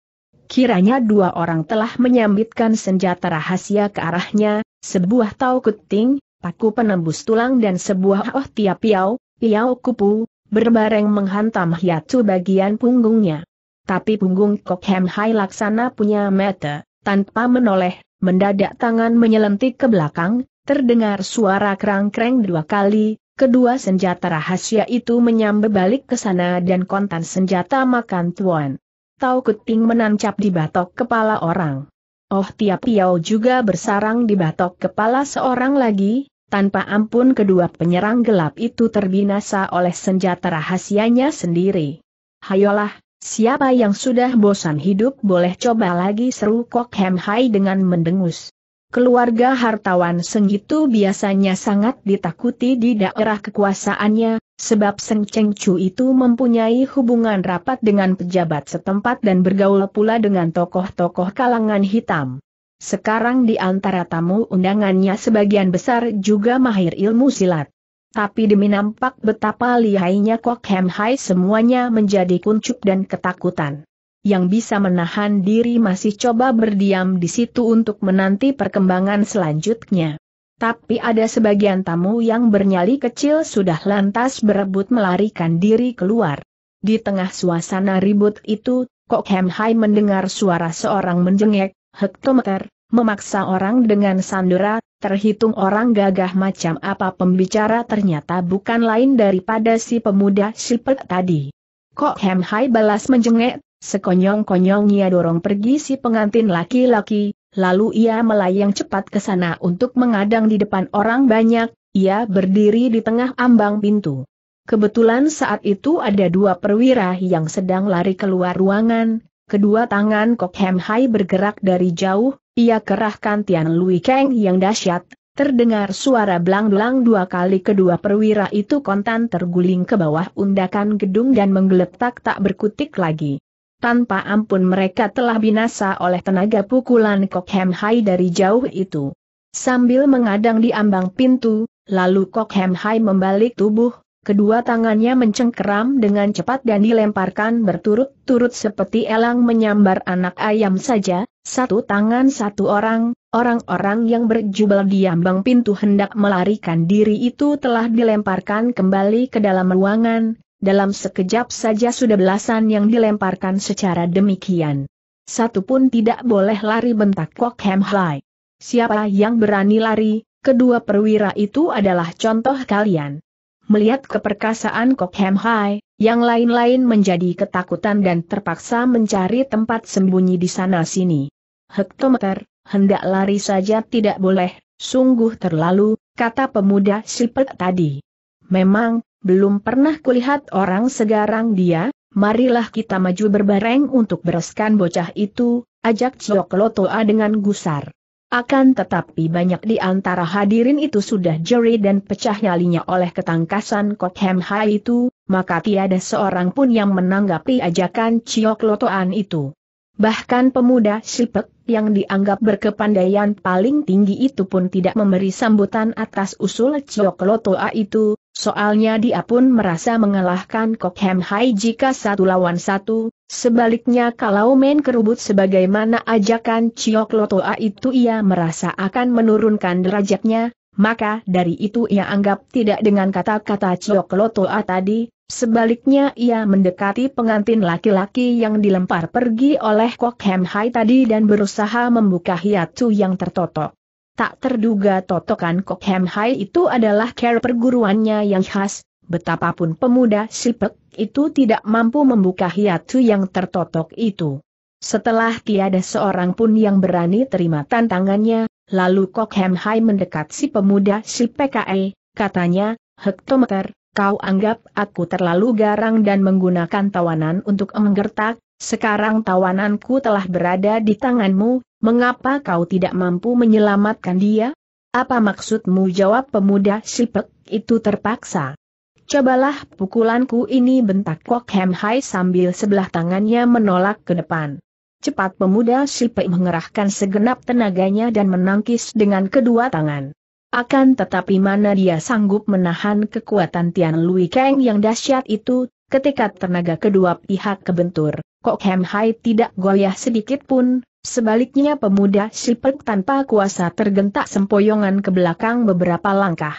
Kiranya dua orang telah menyambitkan senjata rahasia ke arahnya, sebuah tau kuting, paku penembus tulang dan sebuah oh tiap piau, piau kupu, berbareng menghantam hiatu bagian punggungnya. Tapi punggung Kok Hem Hai laksana punya mata, tanpa menoleh, mendadak tangan menyelentik ke belakang, terdengar suara kerang-kereng dua kali, Kedua senjata rahasia itu menyambe balik ke sana dan kontan senjata makan tuan. Tau Kuting menancap di batok kepala orang. Oh Tiap Piau juga bersarang di batok kepala seorang lagi, tanpa ampun kedua penyerang gelap itu terbinasa oleh senjata rahasianya sendiri. Hayolah, siapa yang sudah bosan hidup boleh coba lagi seru Kok Hem Hai dengan mendengus. Keluarga hartawan Seng itu biasanya sangat ditakuti di daerah kekuasaannya, sebab Seng Cheng Chu itu mempunyai hubungan rapat dengan pejabat setempat dan bergaul pula dengan tokoh-tokoh kalangan hitam. Sekarang di antara tamu undangannya sebagian besar juga mahir ilmu silat. Tapi demi nampak betapa lihainya Kok Hem Hai semuanya menjadi kuncup dan ketakutan yang bisa menahan diri masih coba berdiam di situ untuk menanti perkembangan selanjutnya. Tapi ada sebagian tamu yang bernyali kecil sudah lantas berebut melarikan diri keluar. Di tengah suasana ribut itu, Kok Hem Hai mendengar suara seorang menjengek, hektometer, memaksa orang dengan sandera, terhitung orang gagah macam apa pembicara ternyata bukan lain daripada si pemuda sipet tadi. Kok Hem Hai balas menjengek, Sekonyong-konyong ia dorong pergi si pengantin laki-laki, lalu ia melayang cepat ke sana untuk mengadang di depan orang banyak, ia berdiri di tengah ambang pintu. Kebetulan saat itu ada dua perwira yang sedang lari keluar ruangan, kedua tangan Kok Hem Hai bergerak dari jauh, ia kerahkan Tian Lui Kang yang dahsyat, terdengar suara belang-belang dua kali kedua perwira itu kontan terguling ke bawah undakan gedung dan menggeletak tak berkutik lagi tanpa ampun mereka telah binasa oleh tenaga pukulan Kok Hem Hai dari jauh itu. Sambil mengadang di ambang pintu, lalu Kok Hem Hai membalik tubuh, kedua tangannya mencengkeram dengan cepat dan dilemparkan berturut-turut seperti elang menyambar anak ayam saja, satu tangan satu orang, orang-orang yang berjubel di ambang pintu hendak melarikan diri itu telah dilemparkan kembali ke dalam ruangan, dalam sekejap saja sudah belasan yang dilemparkan secara demikian. Satu pun tidak boleh lari bentak Kok Hem Hai. Siapa yang berani lari, kedua perwira itu adalah contoh kalian. Melihat keperkasaan Kok Hem Hai, yang lain-lain menjadi ketakutan dan terpaksa mencari tempat sembunyi di sana-sini. Hektometer, hendak lari saja tidak boleh, sungguh terlalu, kata pemuda sipet tadi. Memang, belum pernah kulihat orang segarang dia, marilah kita maju berbareng untuk bereskan bocah itu, ajak Ciok Lotoa dengan gusar. Akan tetapi banyak di antara hadirin itu sudah jeri dan pecah nyalinya oleh ketangkasan Kok Hem Hai itu, maka tiada seorang pun yang menanggapi ajakan Ciok Lotoan itu. Bahkan pemuda Sipek yang dianggap berkepandaian paling tinggi itu pun tidak memberi sambutan atas usul Ciok Lotoa itu, Soalnya dia pun merasa mengalahkan Kok Hem Hai jika satu lawan satu, sebaliknya kalau main kerubut sebagaimana ajakan Ciok Lotoa itu ia merasa akan menurunkan derajatnya, maka dari itu ia anggap tidak dengan kata-kata Ciok Lotoa tadi, sebaliknya ia mendekati pengantin laki-laki yang dilempar pergi oleh Kok Hem Hai tadi dan berusaha membuka hiatu yang tertotok. Tak terduga totokan Kok Hem Hai itu adalah care perguruannya yang khas, betapapun pemuda Sipek itu tidak mampu membuka hiatu yang tertotok itu. Setelah tiada seorang pun yang berani terima tantangannya, lalu Kok Hem Hai mendekat si pemuda Sipek Ae, katanya, Hektometer, kau anggap aku terlalu garang dan menggunakan tawanan untuk menggertak, sekarang tawananku telah berada di tanganmu, Mengapa kau tidak mampu menyelamatkan dia? Apa maksudmu jawab pemuda Sipek itu terpaksa? Cobalah pukulanku ini bentak Kok Hem Hai sambil sebelah tangannya menolak ke depan. Cepat pemuda Sipek mengerahkan segenap tenaganya dan menangkis dengan kedua tangan. Akan tetapi mana dia sanggup menahan kekuatan Tian Lui Kang yang dahsyat itu, ketika tenaga kedua pihak kebentur, Kok Hem Hai tidak goyah sedikit pun, Sebaliknya pemuda Sipek tanpa kuasa tergentak sempoyongan ke belakang beberapa langkah.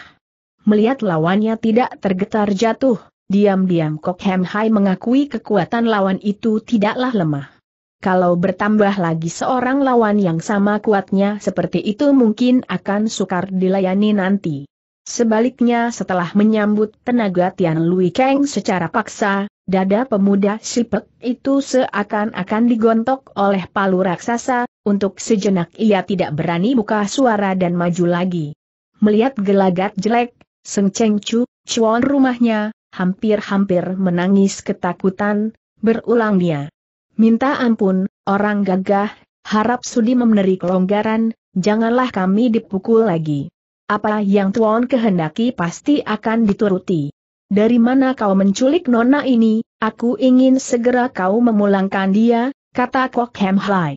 Melihat lawannya tidak tergetar jatuh, diam-diam Kok Hem Hai mengakui kekuatan lawan itu tidaklah lemah. Kalau bertambah lagi seorang lawan yang sama kuatnya seperti itu mungkin akan sukar dilayani nanti. Sebaliknya setelah menyambut tenaga Tian Lui Kang secara paksa, Dada pemuda Sipek itu seakan-akan digontok oleh palu raksasa, untuk sejenak ia tidak berani buka suara dan maju lagi. Melihat gelagat jelek, Seng Cheng Chu, cuan rumahnya, hampir-hampir menangis ketakutan, berulang dia. Minta ampun, orang gagah, harap sudi memberi kelonggaran, janganlah kami dipukul lagi. Apa yang Tuan kehendaki pasti akan dituruti. Dari mana kau menculik nona ini, aku ingin segera kau memulangkan dia, kata Kok Hem Hai.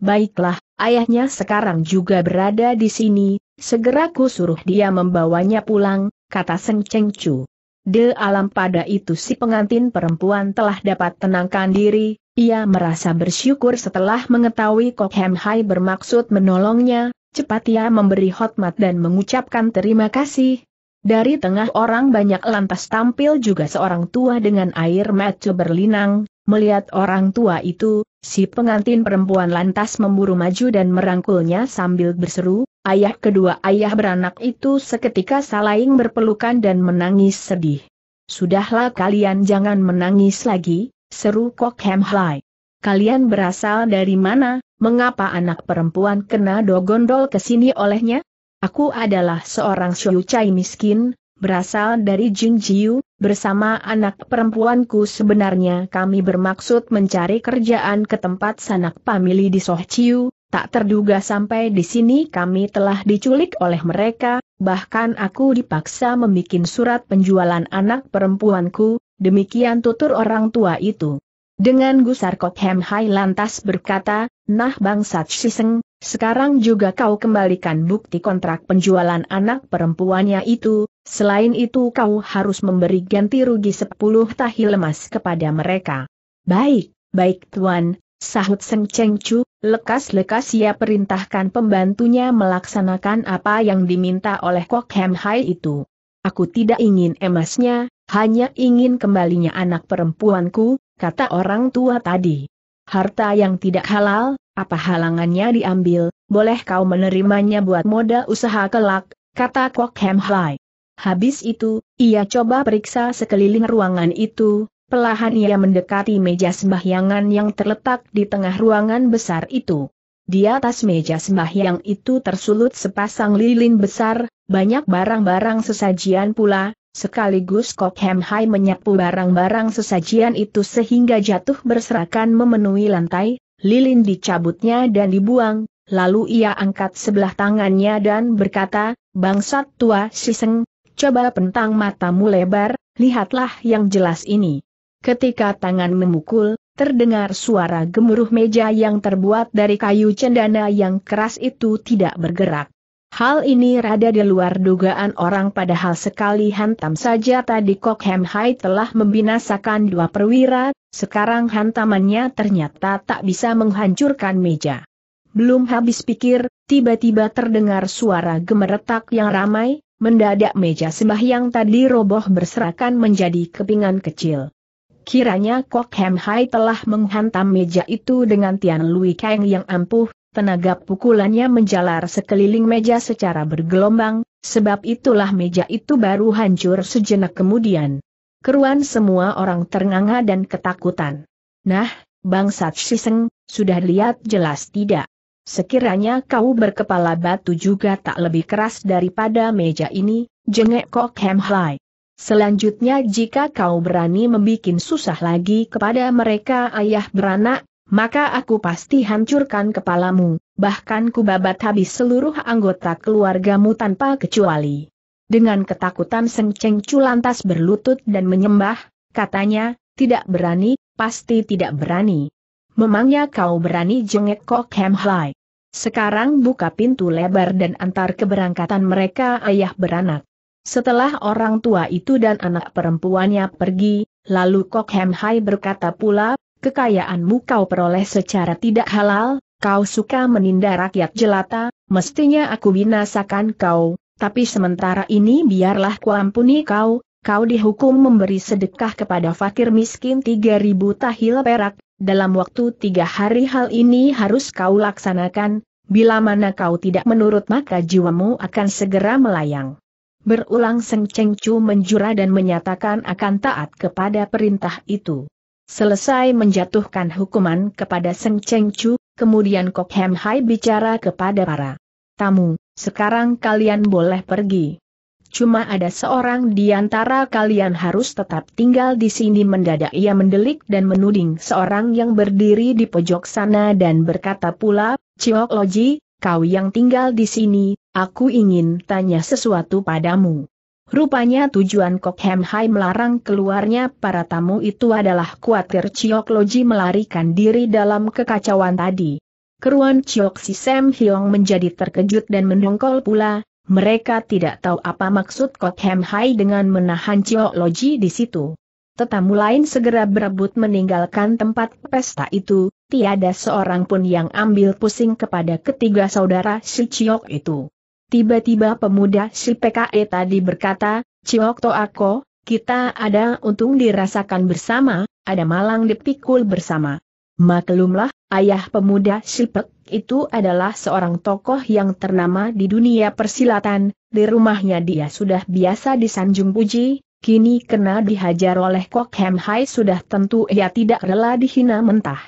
Baiklah, ayahnya sekarang juga berada di sini, segera ku suruh dia membawanya pulang, kata Seng Cheng Chu. De alam pada itu si pengantin perempuan telah dapat tenangkan diri, ia merasa bersyukur setelah mengetahui Kok Hem Hai bermaksud menolongnya, cepat ia memberi hormat dan mengucapkan terima kasih, dari tengah orang banyak lantas tampil juga seorang tua dengan air mata berlinang, melihat orang tua itu, si pengantin perempuan lantas memburu maju dan merangkulnya sambil berseru, ayah kedua ayah beranak itu seketika saling berpelukan dan menangis sedih. Sudahlah kalian jangan menangis lagi, seru Kok Hem Kalian berasal dari mana, mengapa anak perempuan kena dogondol ke sini olehnya? Aku adalah seorang Chai miskin, berasal dari Jingjiu, bersama anak perempuanku sebenarnya kami bermaksud mencari kerjaan ke tempat sanak famili di Sohciu, tak terduga sampai di sini kami telah diculik oleh mereka, bahkan aku dipaksa membuat surat penjualan anak perempuanku, demikian tutur orang tua itu. Dengan gusar Hem Hai lantas berkata, Nah bangsat Shiseng, sekarang juga kau kembalikan bukti kontrak penjualan anak perempuannya itu, selain itu kau harus memberi ganti rugi sepuluh tahi lemas kepada mereka. Baik, baik tuan, sahut Seng Cheng Chu, lekas-lekas ia perintahkan pembantunya melaksanakan apa yang diminta oleh Kok Hem Hai itu. Aku tidak ingin emasnya, hanya ingin kembalinya anak perempuanku, kata orang tua tadi. Harta yang tidak halal, apa halangannya diambil, boleh kau menerimanya buat modal usaha kelak, kata Kok Hem Hai. Habis itu, ia coba periksa sekeliling ruangan itu, pelahan ia mendekati meja sembahyangan yang terletak di tengah ruangan besar itu. Di atas meja sembahyang itu tersulut sepasang lilin besar, banyak barang-barang sesajian pula, sekaligus Kok Hem Hai menyapu barang-barang sesajian itu sehingga jatuh berserakan memenuhi lantai, lilin dicabutnya dan dibuang, lalu ia angkat sebelah tangannya dan berkata, Bangsat tua siseng, coba pentang matamu lebar, lihatlah yang jelas ini. Ketika tangan memukul, terdengar suara gemuruh meja yang terbuat dari kayu cendana yang keras itu tidak bergerak. Hal ini rada di luar dugaan orang padahal sekali hantam saja tadi Kok Hem Hai telah membinasakan dua perwira, sekarang hantamannya ternyata tak bisa menghancurkan meja. Belum habis pikir, tiba-tiba terdengar suara gemeretak yang ramai, mendadak meja sembah yang tadi roboh berserakan menjadi kepingan kecil. Kiranya Kok Hem Hai telah menghantam meja itu dengan Tian Lui Kang yang ampuh, Tenaga pukulannya menjalar sekeliling meja secara bergelombang, sebab itulah meja itu baru hancur sejenak kemudian. Keruan semua orang ternganga dan ketakutan. Nah, bangsat siseng, sudah lihat jelas tidak? Sekiranya kau berkepala batu juga tak lebih keras daripada meja ini, jengek kok Hem Selanjutnya jika kau berani membuat susah lagi kepada mereka ayah beranak, maka aku pasti hancurkan kepalamu, bahkan kubabat habis seluruh anggota keluargamu tanpa kecuali. Dengan ketakutan Seng Cheng Chu lantas berlutut dan menyembah, katanya, tidak berani, pasti tidak berani. Memangnya kau berani jengek kok Hem Hai. Sekarang buka pintu lebar dan antar keberangkatan mereka ayah beranak. Setelah orang tua itu dan anak perempuannya pergi, lalu Kok Hem Hai berkata pula, kekayaanmu kau peroleh secara tidak halal, kau suka menindar rakyat jelata, mestinya aku binasakan kau, tapi sementara ini biarlah kuampuni kau, kau dihukum memberi sedekah kepada fakir miskin 3000 tahil perak, dalam waktu tiga hari hal ini harus kau laksanakan, bila mana kau tidak menurut maka jiwamu akan segera melayang. Berulang Seng Cengcu menjura dan menyatakan akan taat kepada perintah itu. Selesai menjatuhkan hukuman kepada Seng Cheng Chu, kemudian Kok Hem Hai bicara kepada para tamu, sekarang kalian boleh pergi. Cuma ada seorang di antara kalian harus tetap tinggal di sini mendadak ia mendelik dan menuding seorang yang berdiri di pojok sana dan berkata pula, Ciok Loji, kau yang tinggal di sini, aku ingin tanya sesuatu padamu. Rupanya tujuan Kok Hem Hai melarang keluarnya para tamu itu adalah khawatir Chiok Loji melarikan diri dalam kekacauan tadi. Keruan Chiok Si Sam Hyong menjadi terkejut dan mendongkol pula, mereka tidak tahu apa maksud Kok Hem Hai dengan menahan Chiok Loji di situ. Tetamu lain segera berebut meninggalkan tempat pesta itu, tiada seorang pun yang ambil pusing kepada ketiga saudara si Chiok itu. Tiba-tiba pemuda si PKE tadi berkata, Ciok Toako, kita ada untung dirasakan bersama, ada malang dipikul bersama. Maklumlah, ayah pemuda si Pek e itu adalah seorang tokoh yang ternama di dunia persilatan, di rumahnya dia sudah biasa disanjung puji, kini kena dihajar oleh Kok Hem Hai sudah tentu ia tidak rela dihina mentah.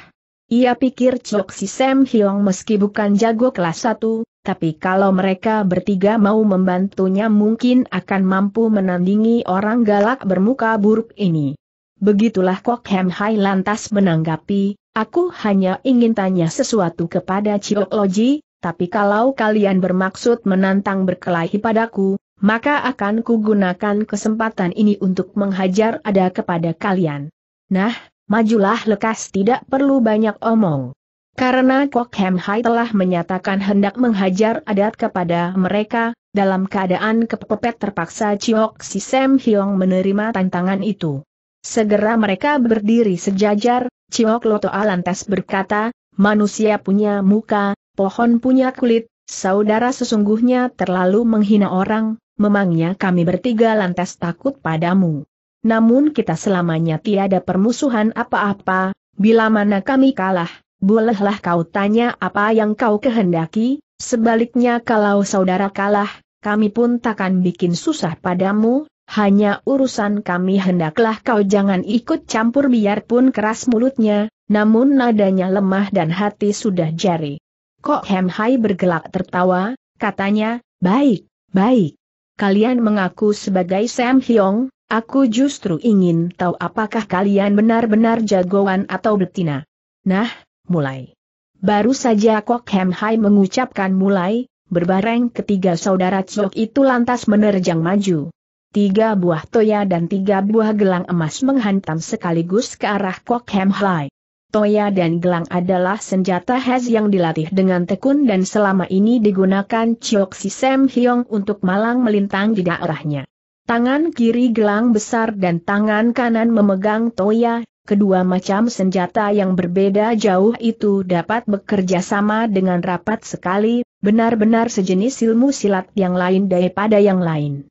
Ia pikir Cok Si Sam Hiong meski bukan jago kelas 1, tapi kalau mereka bertiga mau membantunya mungkin akan mampu menandingi orang galak bermuka buruk ini. Begitulah Kok Hem Hai lantas menanggapi, aku hanya ingin tanya sesuatu kepada Loji. tapi kalau kalian bermaksud menantang berkelahi padaku, maka akan kugunakan kesempatan ini untuk menghajar ada kepada kalian. Nah, majulah lekas tidak perlu banyak omong. Karena Kok Hem Hai telah menyatakan hendak menghajar adat kepada mereka, dalam keadaan kepepet terpaksa Chiok Si Sam Hyong menerima tantangan itu. Segera mereka berdiri sejajar, Chiok Loto Alantes berkata, manusia punya muka, pohon punya kulit, saudara sesungguhnya terlalu menghina orang, memangnya kami bertiga lantas takut padamu. Namun kita selamanya tiada permusuhan apa-apa, bila mana kami kalah, bolehlah kau tanya apa yang kau kehendaki, sebaliknya kalau saudara kalah, kami pun takkan bikin susah padamu, hanya urusan kami hendaklah kau jangan ikut campur biarpun keras mulutnya, namun nadanya lemah dan hati sudah jari. Kok Hem Hai bergelak tertawa, katanya, baik, baik. Kalian mengaku sebagai Sam Hyong, aku justru ingin tahu apakah kalian benar-benar jagoan atau betina. Nah, mulai. Baru saja Kok Hem Hai mengucapkan mulai, berbareng ketiga saudara Chok itu lantas menerjang maju. Tiga buah toya dan tiga buah gelang emas menghantam sekaligus ke arah Kok Hem Hai. Toya dan gelang adalah senjata Hez yang dilatih dengan tekun dan selama ini digunakan Chok Si Sam Hyong untuk malang melintang di daerahnya. Tangan kiri gelang besar dan tangan kanan memegang toya, kedua macam senjata yang berbeda jauh itu dapat bekerja sama dengan rapat sekali, benar-benar sejenis ilmu silat yang lain daripada yang lain.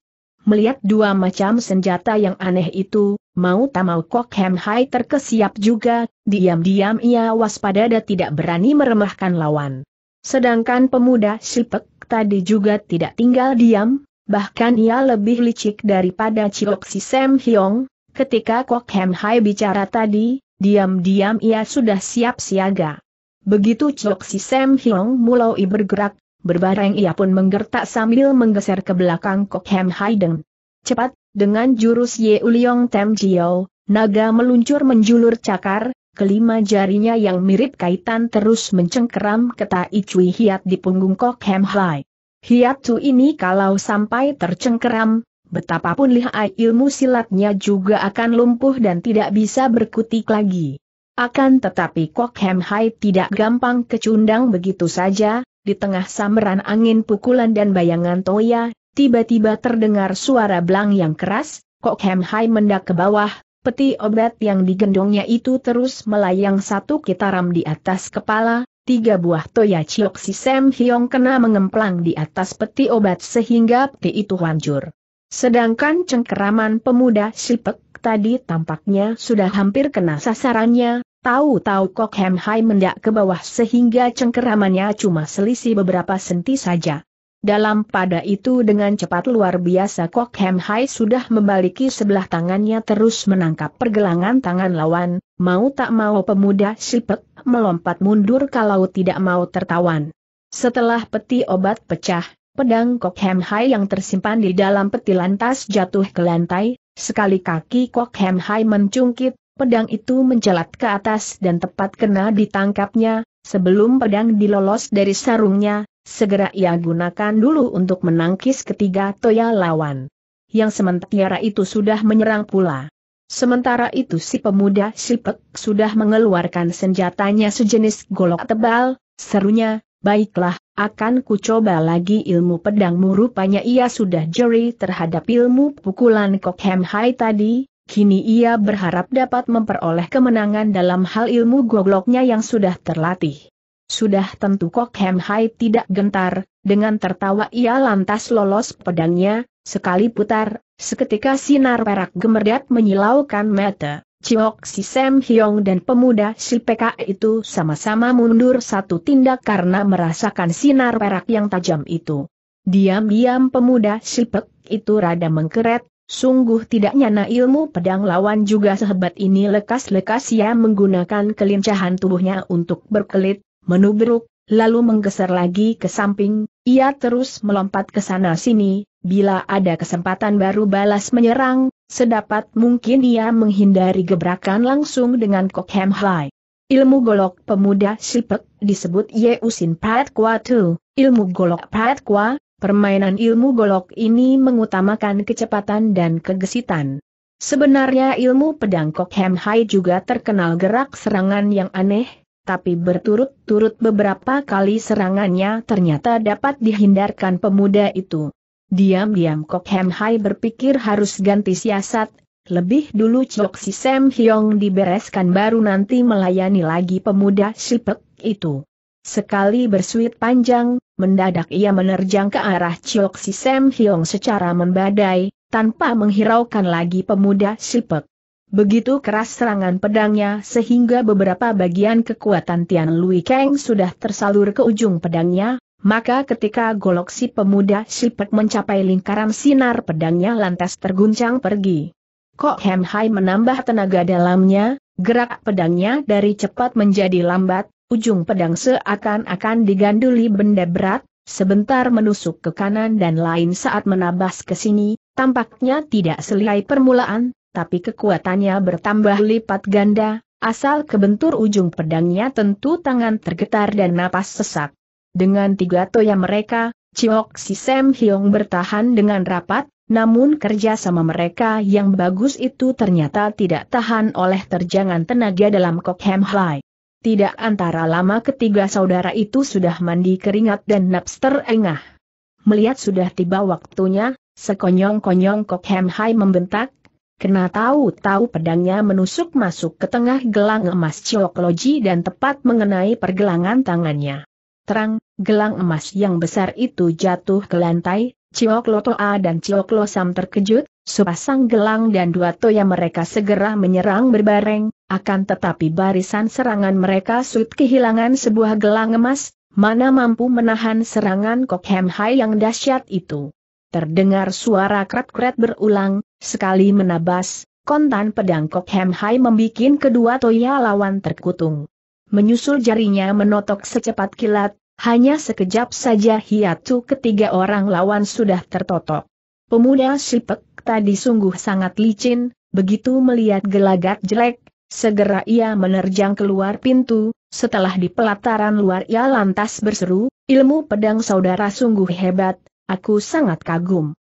Melihat dua macam senjata yang aneh itu, mau tak mau Kok Hem Hai terkesiap juga, diam-diam ia waspada dan tidak berani meremahkan lawan. Sedangkan pemuda Silpek tadi juga tidak tinggal diam, bahkan ia lebih licik daripada Ciok Si Sam Hyong, Ketika Kok Hem Hai bicara tadi, diam-diam ia sudah siap siaga. Begitu Cok Si Sam Hiong mulai bergerak, berbareng ia pun menggertak sambil menggeser ke belakang Kok Hem Hai Deng. Cepat, dengan jurus Ye Uliong Tem Jiao, naga meluncur menjulur cakar, kelima jarinya yang mirip kaitan terus mencengkeram keta Icui Hiat di punggung Kok Hem Hai. Hiat Tu ini kalau sampai tercengkeram, betapapun lihai ilmu silatnya juga akan lumpuh dan tidak bisa berkutik lagi. Akan tetapi Kok Hem Hai tidak gampang kecundang begitu saja, di tengah samaran angin pukulan dan bayangan Toya, tiba-tiba terdengar suara belang yang keras, Kok Hem Hai mendak ke bawah, peti obat yang digendongnya itu terus melayang satu kitaram di atas kepala, tiga buah Toya Chiok Si Sam Hyong kena mengemplang di atas peti obat sehingga peti itu hancur. Sedangkan cengkeraman pemuda Sipek tadi tampaknya sudah hampir kena sasarannya, tahu-tahu Kok Hem Hai mendak ke bawah sehingga cengkeramannya cuma selisih beberapa senti saja. Dalam pada itu dengan cepat luar biasa Kok Hem Hai sudah membaliki sebelah tangannya terus menangkap pergelangan tangan lawan, mau tak mau pemuda sipek melompat mundur kalau tidak mau tertawan. Setelah peti obat pecah, Pedang Kok Hem Hai yang tersimpan di dalam peti lantas jatuh ke lantai, sekali kaki Kok Hem Hai mencungkit, pedang itu mencelat ke atas dan tepat kena ditangkapnya, sebelum pedang dilolos dari sarungnya, segera ia gunakan dulu untuk menangkis ketiga toya lawan. Yang sementara itu sudah menyerang pula. Sementara itu si pemuda Sipek sudah mengeluarkan senjatanya sejenis golok tebal, serunya, baiklah, akan ku coba lagi ilmu pedangmu rupanya ia sudah jeri terhadap ilmu pukulan Kok Hem Hai tadi, kini ia berharap dapat memperoleh kemenangan dalam hal ilmu gogloknya yang sudah terlatih. Sudah tentu Kok Hem Hai tidak gentar, dengan tertawa ia lantas lolos pedangnya, sekali putar, seketika sinar perak gemerdat menyilaukan mata. Chiok Si Sam Hyong dan pemuda si PK itu sama-sama mundur satu tindak karena merasakan sinar perak yang tajam itu. Diam-diam pemuda si Pek itu rada mengkeret, sungguh tidak nyana ilmu pedang lawan juga sehebat ini lekas-lekas ia ya menggunakan kelincahan tubuhnya untuk berkelit, menubruk, lalu menggeser lagi ke samping, ia terus melompat ke sana-sini, bila ada kesempatan baru balas menyerang, Sedapat mungkin ia menghindari gebrakan langsung dengan Kok Hem Hai. Ilmu golok pemuda Sipek disebut Yeusin Pat Kwa Tu, ilmu golok Pat Kwa, permainan ilmu golok ini mengutamakan kecepatan dan kegesitan. Sebenarnya ilmu pedang Kok Hem Hai juga terkenal gerak serangan yang aneh, tapi berturut-turut beberapa kali serangannya ternyata dapat dihindarkan pemuda itu. Diam-diam Kok Hem Hai berpikir harus ganti siasat, lebih dulu Chok Si Sam Hyong dibereskan baru nanti melayani lagi pemuda Sipek itu. Sekali bersuit panjang, mendadak ia menerjang ke arah Chok Si Sam Hyong secara membadai, tanpa menghiraukan lagi pemuda Sipek. Begitu keras serangan pedangnya sehingga beberapa bagian kekuatan Tian Lui Kang sudah tersalur ke ujung pedangnya, maka ketika golok si pemuda Sipek mencapai lingkaran sinar pedangnya lantas terguncang pergi. Kok Hem Hai menambah tenaga dalamnya, gerak pedangnya dari cepat menjadi lambat, ujung pedang seakan-akan diganduli benda berat, sebentar menusuk ke kanan dan lain saat menabas ke sini, tampaknya tidak selai permulaan, tapi kekuatannya bertambah lipat ganda, asal kebentur ujung pedangnya tentu tangan tergetar dan napas sesak. Dengan tiga toya mereka, Chiok Si Sam Hyong bertahan dengan rapat, namun kerja sama mereka yang bagus itu ternyata tidak tahan oleh terjangan tenaga dalam Kok Hem Tidak antara lama ketiga saudara itu sudah mandi keringat dan napster engah. Melihat sudah tiba waktunya, sekonyong-konyong Kok Hem Hai membentak, kena tahu-tahu pedangnya menusuk masuk ke tengah gelang emas Chiok Loji dan tepat mengenai pergelangan tangannya terang, gelang emas yang besar itu jatuh ke lantai, Ciok Toa dan Ciok Losam terkejut, sepasang gelang dan dua toya mereka segera menyerang berbareng, akan tetapi barisan serangan mereka sud kehilangan sebuah gelang emas, mana mampu menahan serangan Kok Hem Hai yang dahsyat itu. Terdengar suara krat-krat berulang, sekali menabas, kontan pedang Kok Hem Hai membuat kedua toya lawan terkutung menyusul jarinya menotok secepat kilat, hanya sekejap saja hiatu ketiga orang lawan sudah tertotok. Pemuda Sipek tadi sungguh sangat licin, begitu melihat gelagat jelek, segera ia menerjang keluar pintu, setelah di pelataran luar ia lantas berseru, ilmu pedang saudara sungguh hebat, aku sangat kagum.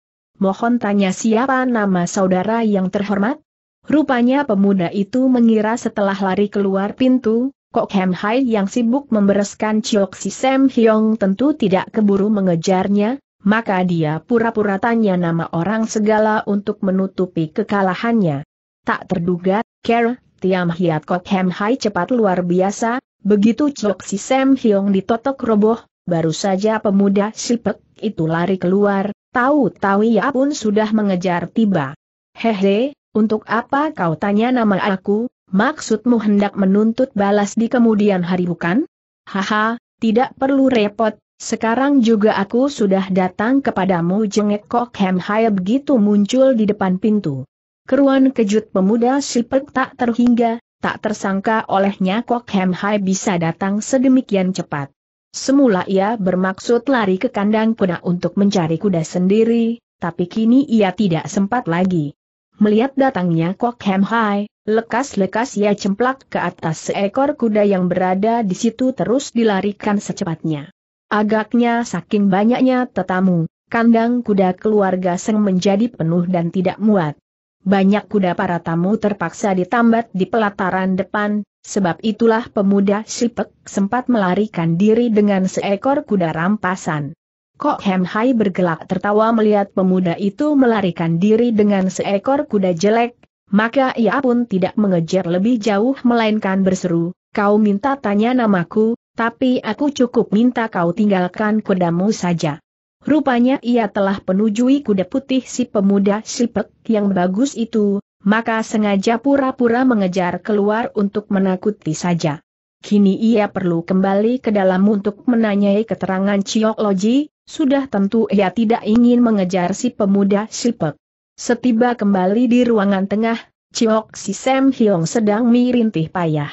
Mohon tanya siapa nama saudara yang terhormat? Rupanya pemuda itu mengira setelah lari keluar pintu, Kok Hem Hai yang sibuk membereskan Chiok Si Sam Hyong tentu tidak keburu mengejarnya, maka dia pura-pura tanya nama orang segala untuk menutupi kekalahannya. Tak terduga, Ker Tiam Hiat Kok Hem Hai cepat luar biasa, begitu Chiok Si Sam Hyong ditotok roboh, baru saja pemuda Sipek itu lari keluar, tahu-tahu ia pun sudah mengejar tiba. Hehe, untuk apa kau tanya nama aku, Maksudmu hendak menuntut balas di kemudian hari bukan? Haha, tidak perlu repot, sekarang juga aku sudah datang kepadamu jengek kok Hem Hai begitu muncul di depan pintu. Keruan kejut pemuda Sipek tak terhingga, tak tersangka olehnya kok Hem Hai bisa datang sedemikian cepat. Semula ia bermaksud lari ke kandang kuda untuk mencari kuda sendiri, tapi kini ia tidak sempat lagi. Melihat datangnya Kok Hem Hai, lekas-lekas ia cemplak ke atas seekor kuda yang berada di situ terus dilarikan secepatnya. Agaknya saking banyaknya tetamu, kandang kuda keluarga Seng menjadi penuh dan tidak muat. Banyak kuda para tamu terpaksa ditambat di pelataran depan, sebab itulah pemuda Sipek sempat melarikan diri dengan seekor kuda rampasan. Kok Hem Hai bergelak tertawa melihat pemuda itu melarikan diri dengan seekor kuda jelek, maka ia pun tidak mengejar lebih jauh melainkan berseru, kau minta tanya namaku, tapi aku cukup minta kau tinggalkan kudamu saja. Rupanya ia telah penujui kuda putih si pemuda sipek yang bagus itu, maka sengaja pura-pura mengejar keluar untuk menakuti saja. Kini ia perlu kembali ke dalam untuk menanyai keterangan Ciok Loji, sudah tentu ia tidak ingin mengejar si pemuda Sipek. Setiba kembali di ruangan tengah, Ciok si Sam Hyong sedang mirintih payah.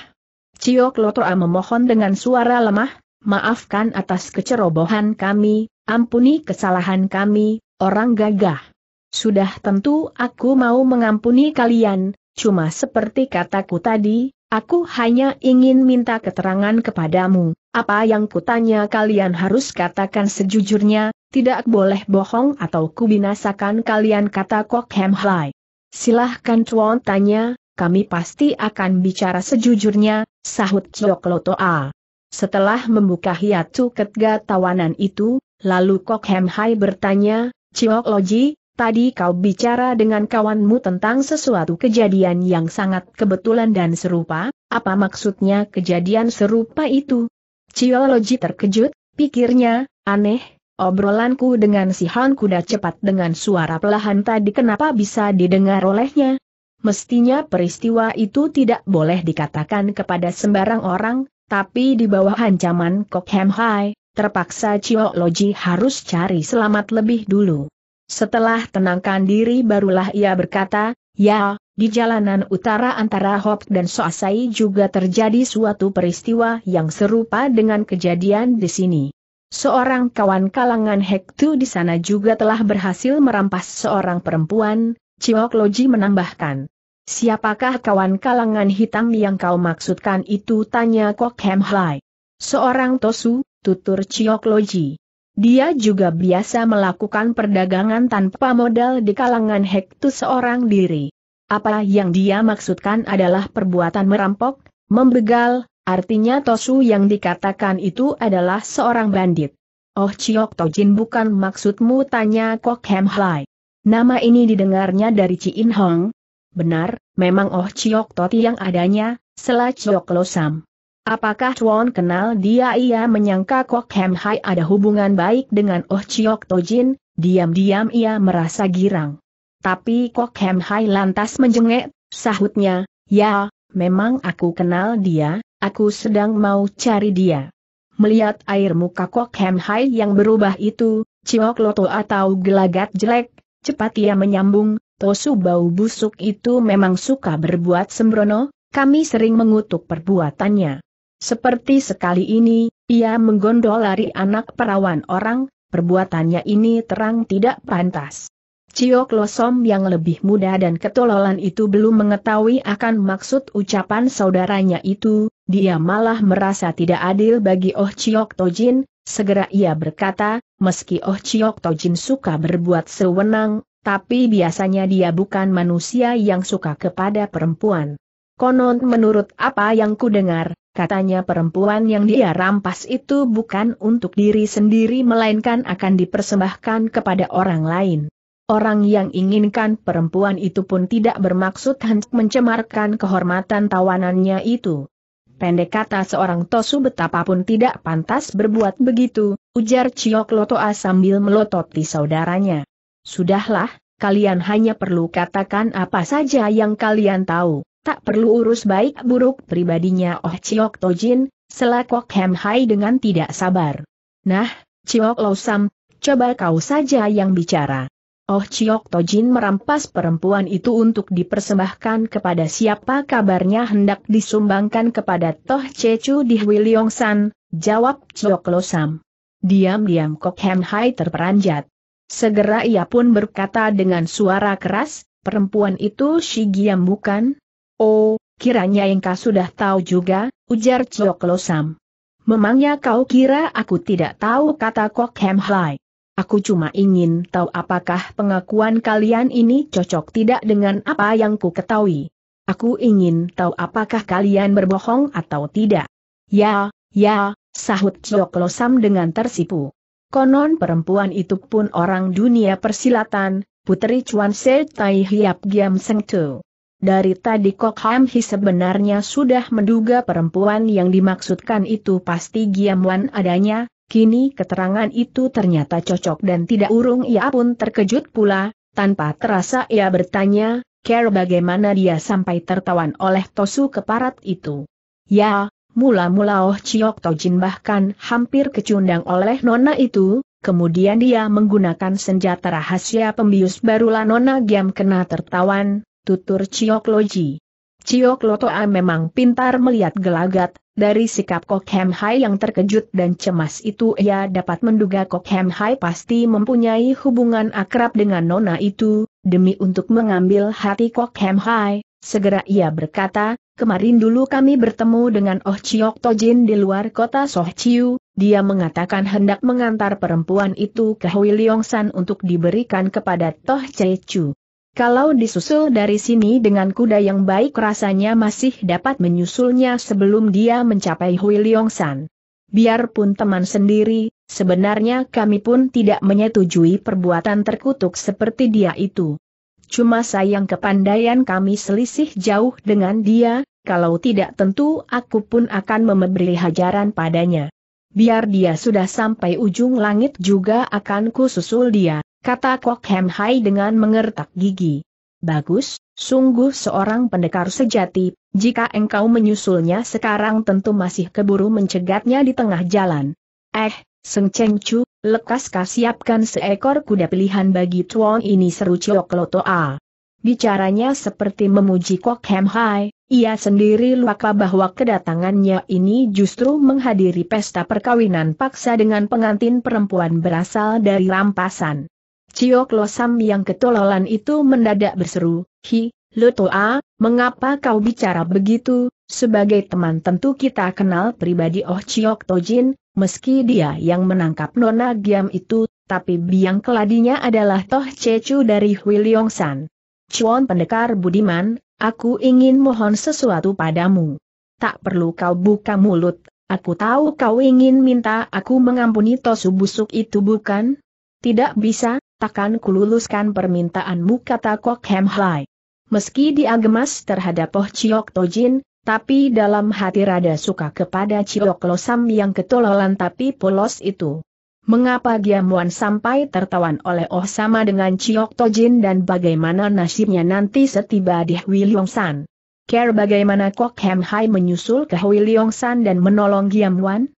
Ciok Lotoa memohon dengan suara lemah, maafkan atas kecerobohan kami, ampuni kesalahan kami, orang gagah. Sudah tentu aku mau mengampuni kalian, cuma seperti kataku tadi, aku hanya ingin minta keterangan kepadamu. Apa yang kutanya kalian harus katakan sejujurnya, tidak boleh bohong atau kubinasakan kalian kata Kok Hem Hai. Silahkan Chuan tanya, kami pasti akan bicara sejujurnya, sahut Chok Lotoa. Setelah membuka hiatu ketiga tawanan itu, lalu Kok Hem Hai bertanya, Chiok Loji, tadi kau bicara dengan kawanmu tentang sesuatu kejadian yang sangat kebetulan dan serupa, apa maksudnya kejadian serupa itu? Ciologi terkejut, pikirnya, aneh, obrolanku dengan si Han kuda cepat dengan suara pelahan tadi kenapa bisa didengar olehnya? Mestinya peristiwa itu tidak boleh dikatakan kepada sembarang orang, tapi di bawah ancaman Kok Hem Hai, terpaksa Ciologi harus cari selamat lebih dulu. Setelah tenangkan diri barulah ia berkata, Ya, di jalanan utara antara Hop dan Soasai juga terjadi suatu peristiwa yang serupa dengan kejadian di sini. Seorang kawan kalangan Hektu di sana juga telah berhasil merampas seorang perempuan, Ciok Loji menambahkan. Siapakah kawan kalangan hitam yang kau maksudkan itu tanya Kok Hem Hai. Seorang Tosu, tutur Ciok Loji. Dia juga biasa melakukan perdagangan tanpa modal di kalangan Hektu seorang diri. Apa yang dia maksudkan adalah perbuatan merampok, membegal, artinya Tosu yang dikatakan itu adalah seorang bandit. Oh Chiok Tojin bukan maksudmu tanya Kok Hem Hai. Nama ini didengarnya dari In Hong. Benar, memang Oh Chiok Toti yang adanya, Sela Chiok Losam. Apakah Chuan kenal dia ia menyangka Kok Hem Hai ada hubungan baik dengan Oh Chiok Tojin, diam-diam ia merasa girang. Tapi Kok Hem Hai lantas menjengek, sahutnya, ya, memang aku kenal dia, aku sedang mau cari dia. Melihat air muka Kok Hem Hai yang berubah itu, Ciok Loto atau gelagat jelek, cepat ia menyambung, Tosu bau busuk itu memang suka berbuat sembrono, kami sering mengutuk perbuatannya. Seperti sekali ini, ia menggondol lari anak perawan orang, perbuatannya ini terang tidak pantas. Losom yang lebih muda dan ketololan itu belum mengetahui akan maksud ucapan saudaranya itu, dia malah merasa tidak adil bagi Oh Ciok Tojin, segera ia berkata, meski Oh Ciok Tojin suka berbuat sewenang, tapi biasanya dia bukan manusia yang suka kepada perempuan. Konon menurut apa yang kudengar, Katanya perempuan yang dia rampas itu bukan untuk diri sendiri melainkan akan dipersembahkan kepada orang lain. Orang yang inginkan perempuan itu pun tidak bermaksud hendak mencemarkan kehormatan tawanannya itu. Pendek kata seorang Tosu betapapun tidak pantas berbuat begitu, ujar Ciok Lotoa sambil melototi saudaranya. Sudahlah, kalian hanya perlu katakan apa saja yang kalian tahu, tak perlu urus baik buruk pribadinya Oh Ciok Tojin, selakok Hem Hai dengan tidak sabar. Nah, Ciok Losam, coba kau saja yang bicara. Oh Chiok Tojin merampas perempuan itu untuk dipersembahkan kepada siapa kabarnya hendak disumbangkan kepada Toh Cecu di Wiliong San, jawab Chiok Losam. Diam-diam Kok Hem Hai terperanjat. Segera ia pun berkata dengan suara keras, perempuan itu Shigiam bukan? Oh, kiranya engkau sudah tahu juga, ujar Chiok Losam. Memangnya kau kira aku tidak tahu kata Kok Hem Hai. Aku cuma ingin tahu apakah pengakuan kalian ini cocok tidak dengan apa yang ku ketahui. Aku ingin tahu apakah kalian berbohong atau tidak. Ya, ya, sahut Ciok Losam dengan tersipu. Konon perempuan itu pun orang dunia persilatan, putri Chuan Se Tai Hiap Giam Seng Tu. Dari tadi Kok Ham Hi sebenarnya sudah menduga perempuan yang dimaksudkan itu pasti Giam Wan adanya, Kini keterangan itu ternyata cocok dan tidak urung ia pun terkejut pula, tanpa terasa ia bertanya, Care bagaimana dia sampai tertawan oleh Tosu keparat itu. Ya, mula-mula Oh Chiok Tojin bahkan hampir kecundang oleh Nona itu, kemudian dia menggunakan senjata rahasia pembius barulah Nona Giam kena tertawan, tutur Chiok Loji. Chiok Lotoa memang pintar melihat gelagat, dari sikap Kok Hem Hai yang terkejut dan cemas itu ia dapat menduga Kok Hem Hai pasti mempunyai hubungan akrab dengan Nona itu, demi untuk mengambil hati Kok Hem Hai, segera ia berkata, kemarin dulu kami bertemu dengan Oh Chiok Tojin di luar kota Soh Chiu, dia mengatakan hendak mengantar perempuan itu ke Hui Leong San untuk diberikan kepada Toh Che Chu. Kalau disusul dari sini dengan kuda yang baik rasanya masih dapat menyusulnya sebelum dia mencapai Hui Leong San. Biarpun teman sendiri, sebenarnya kami pun tidak menyetujui perbuatan terkutuk seperti dia itu. Cuma sayang kepandaian kami selisih jauh dengan dia, kalau tidak tentu aku pun akan memberi hajaran padanya. Biar dia sudah sampai ujung langit juga akan kususul dia kata Kok Hem Hai dengan mengertak gigi. Bagus, sungguh seorang pendekar sejati, jika engkau menyusulnya sekarang tentu masih keburu mencegatnya di tengah jalan. Eh, Seng Cheng Chu, lekas siapkan seekor kuda pilihan bagi tuan ini seru Ciok Loto A. Bicaranya seperti memuji Kok Hem Hai, ia sendiri lupa bahwa kedatangannya ini justru menghadiri pesta perkawinan paksa dengan pengantin perempuan berasal dari rampasan. Ciok Losam yang ketololan itu mendadak berseru, Hi, Lutoa, mengapa kau bicara begitu? Sebagai teman tentu kita kenal pribadi Oh Ciok Tojin, meski dia yang menangkap Nona Giam itu, tapi biang keladinya adalah Toh Cecu dari Huiliong San. Cuan pendekar budiman, aku ingin mohon sesuatu padamu. Tak perlu kau buka mulut, aku tahu kau ingin minta aku mengampuni Tosu busuk itu bukan? Tidak bisa, takkan kululuskan permintaanmu kata Kok Hem Hai. Meski dia gemas terhadap Oh Chiok Tojin, tapi dalam hati rada suka kepada Chiok Losam yang ketololan tapi polos itu. Mengapa Giamuan sampai tertawan oleh Oh sama dengan Chiok Tojin dan bagaimana nasibnya nanti setiba di Hui San? Care bagaimana Kok Hem Hai menyusul ke Hui San dan menolong Giamuan?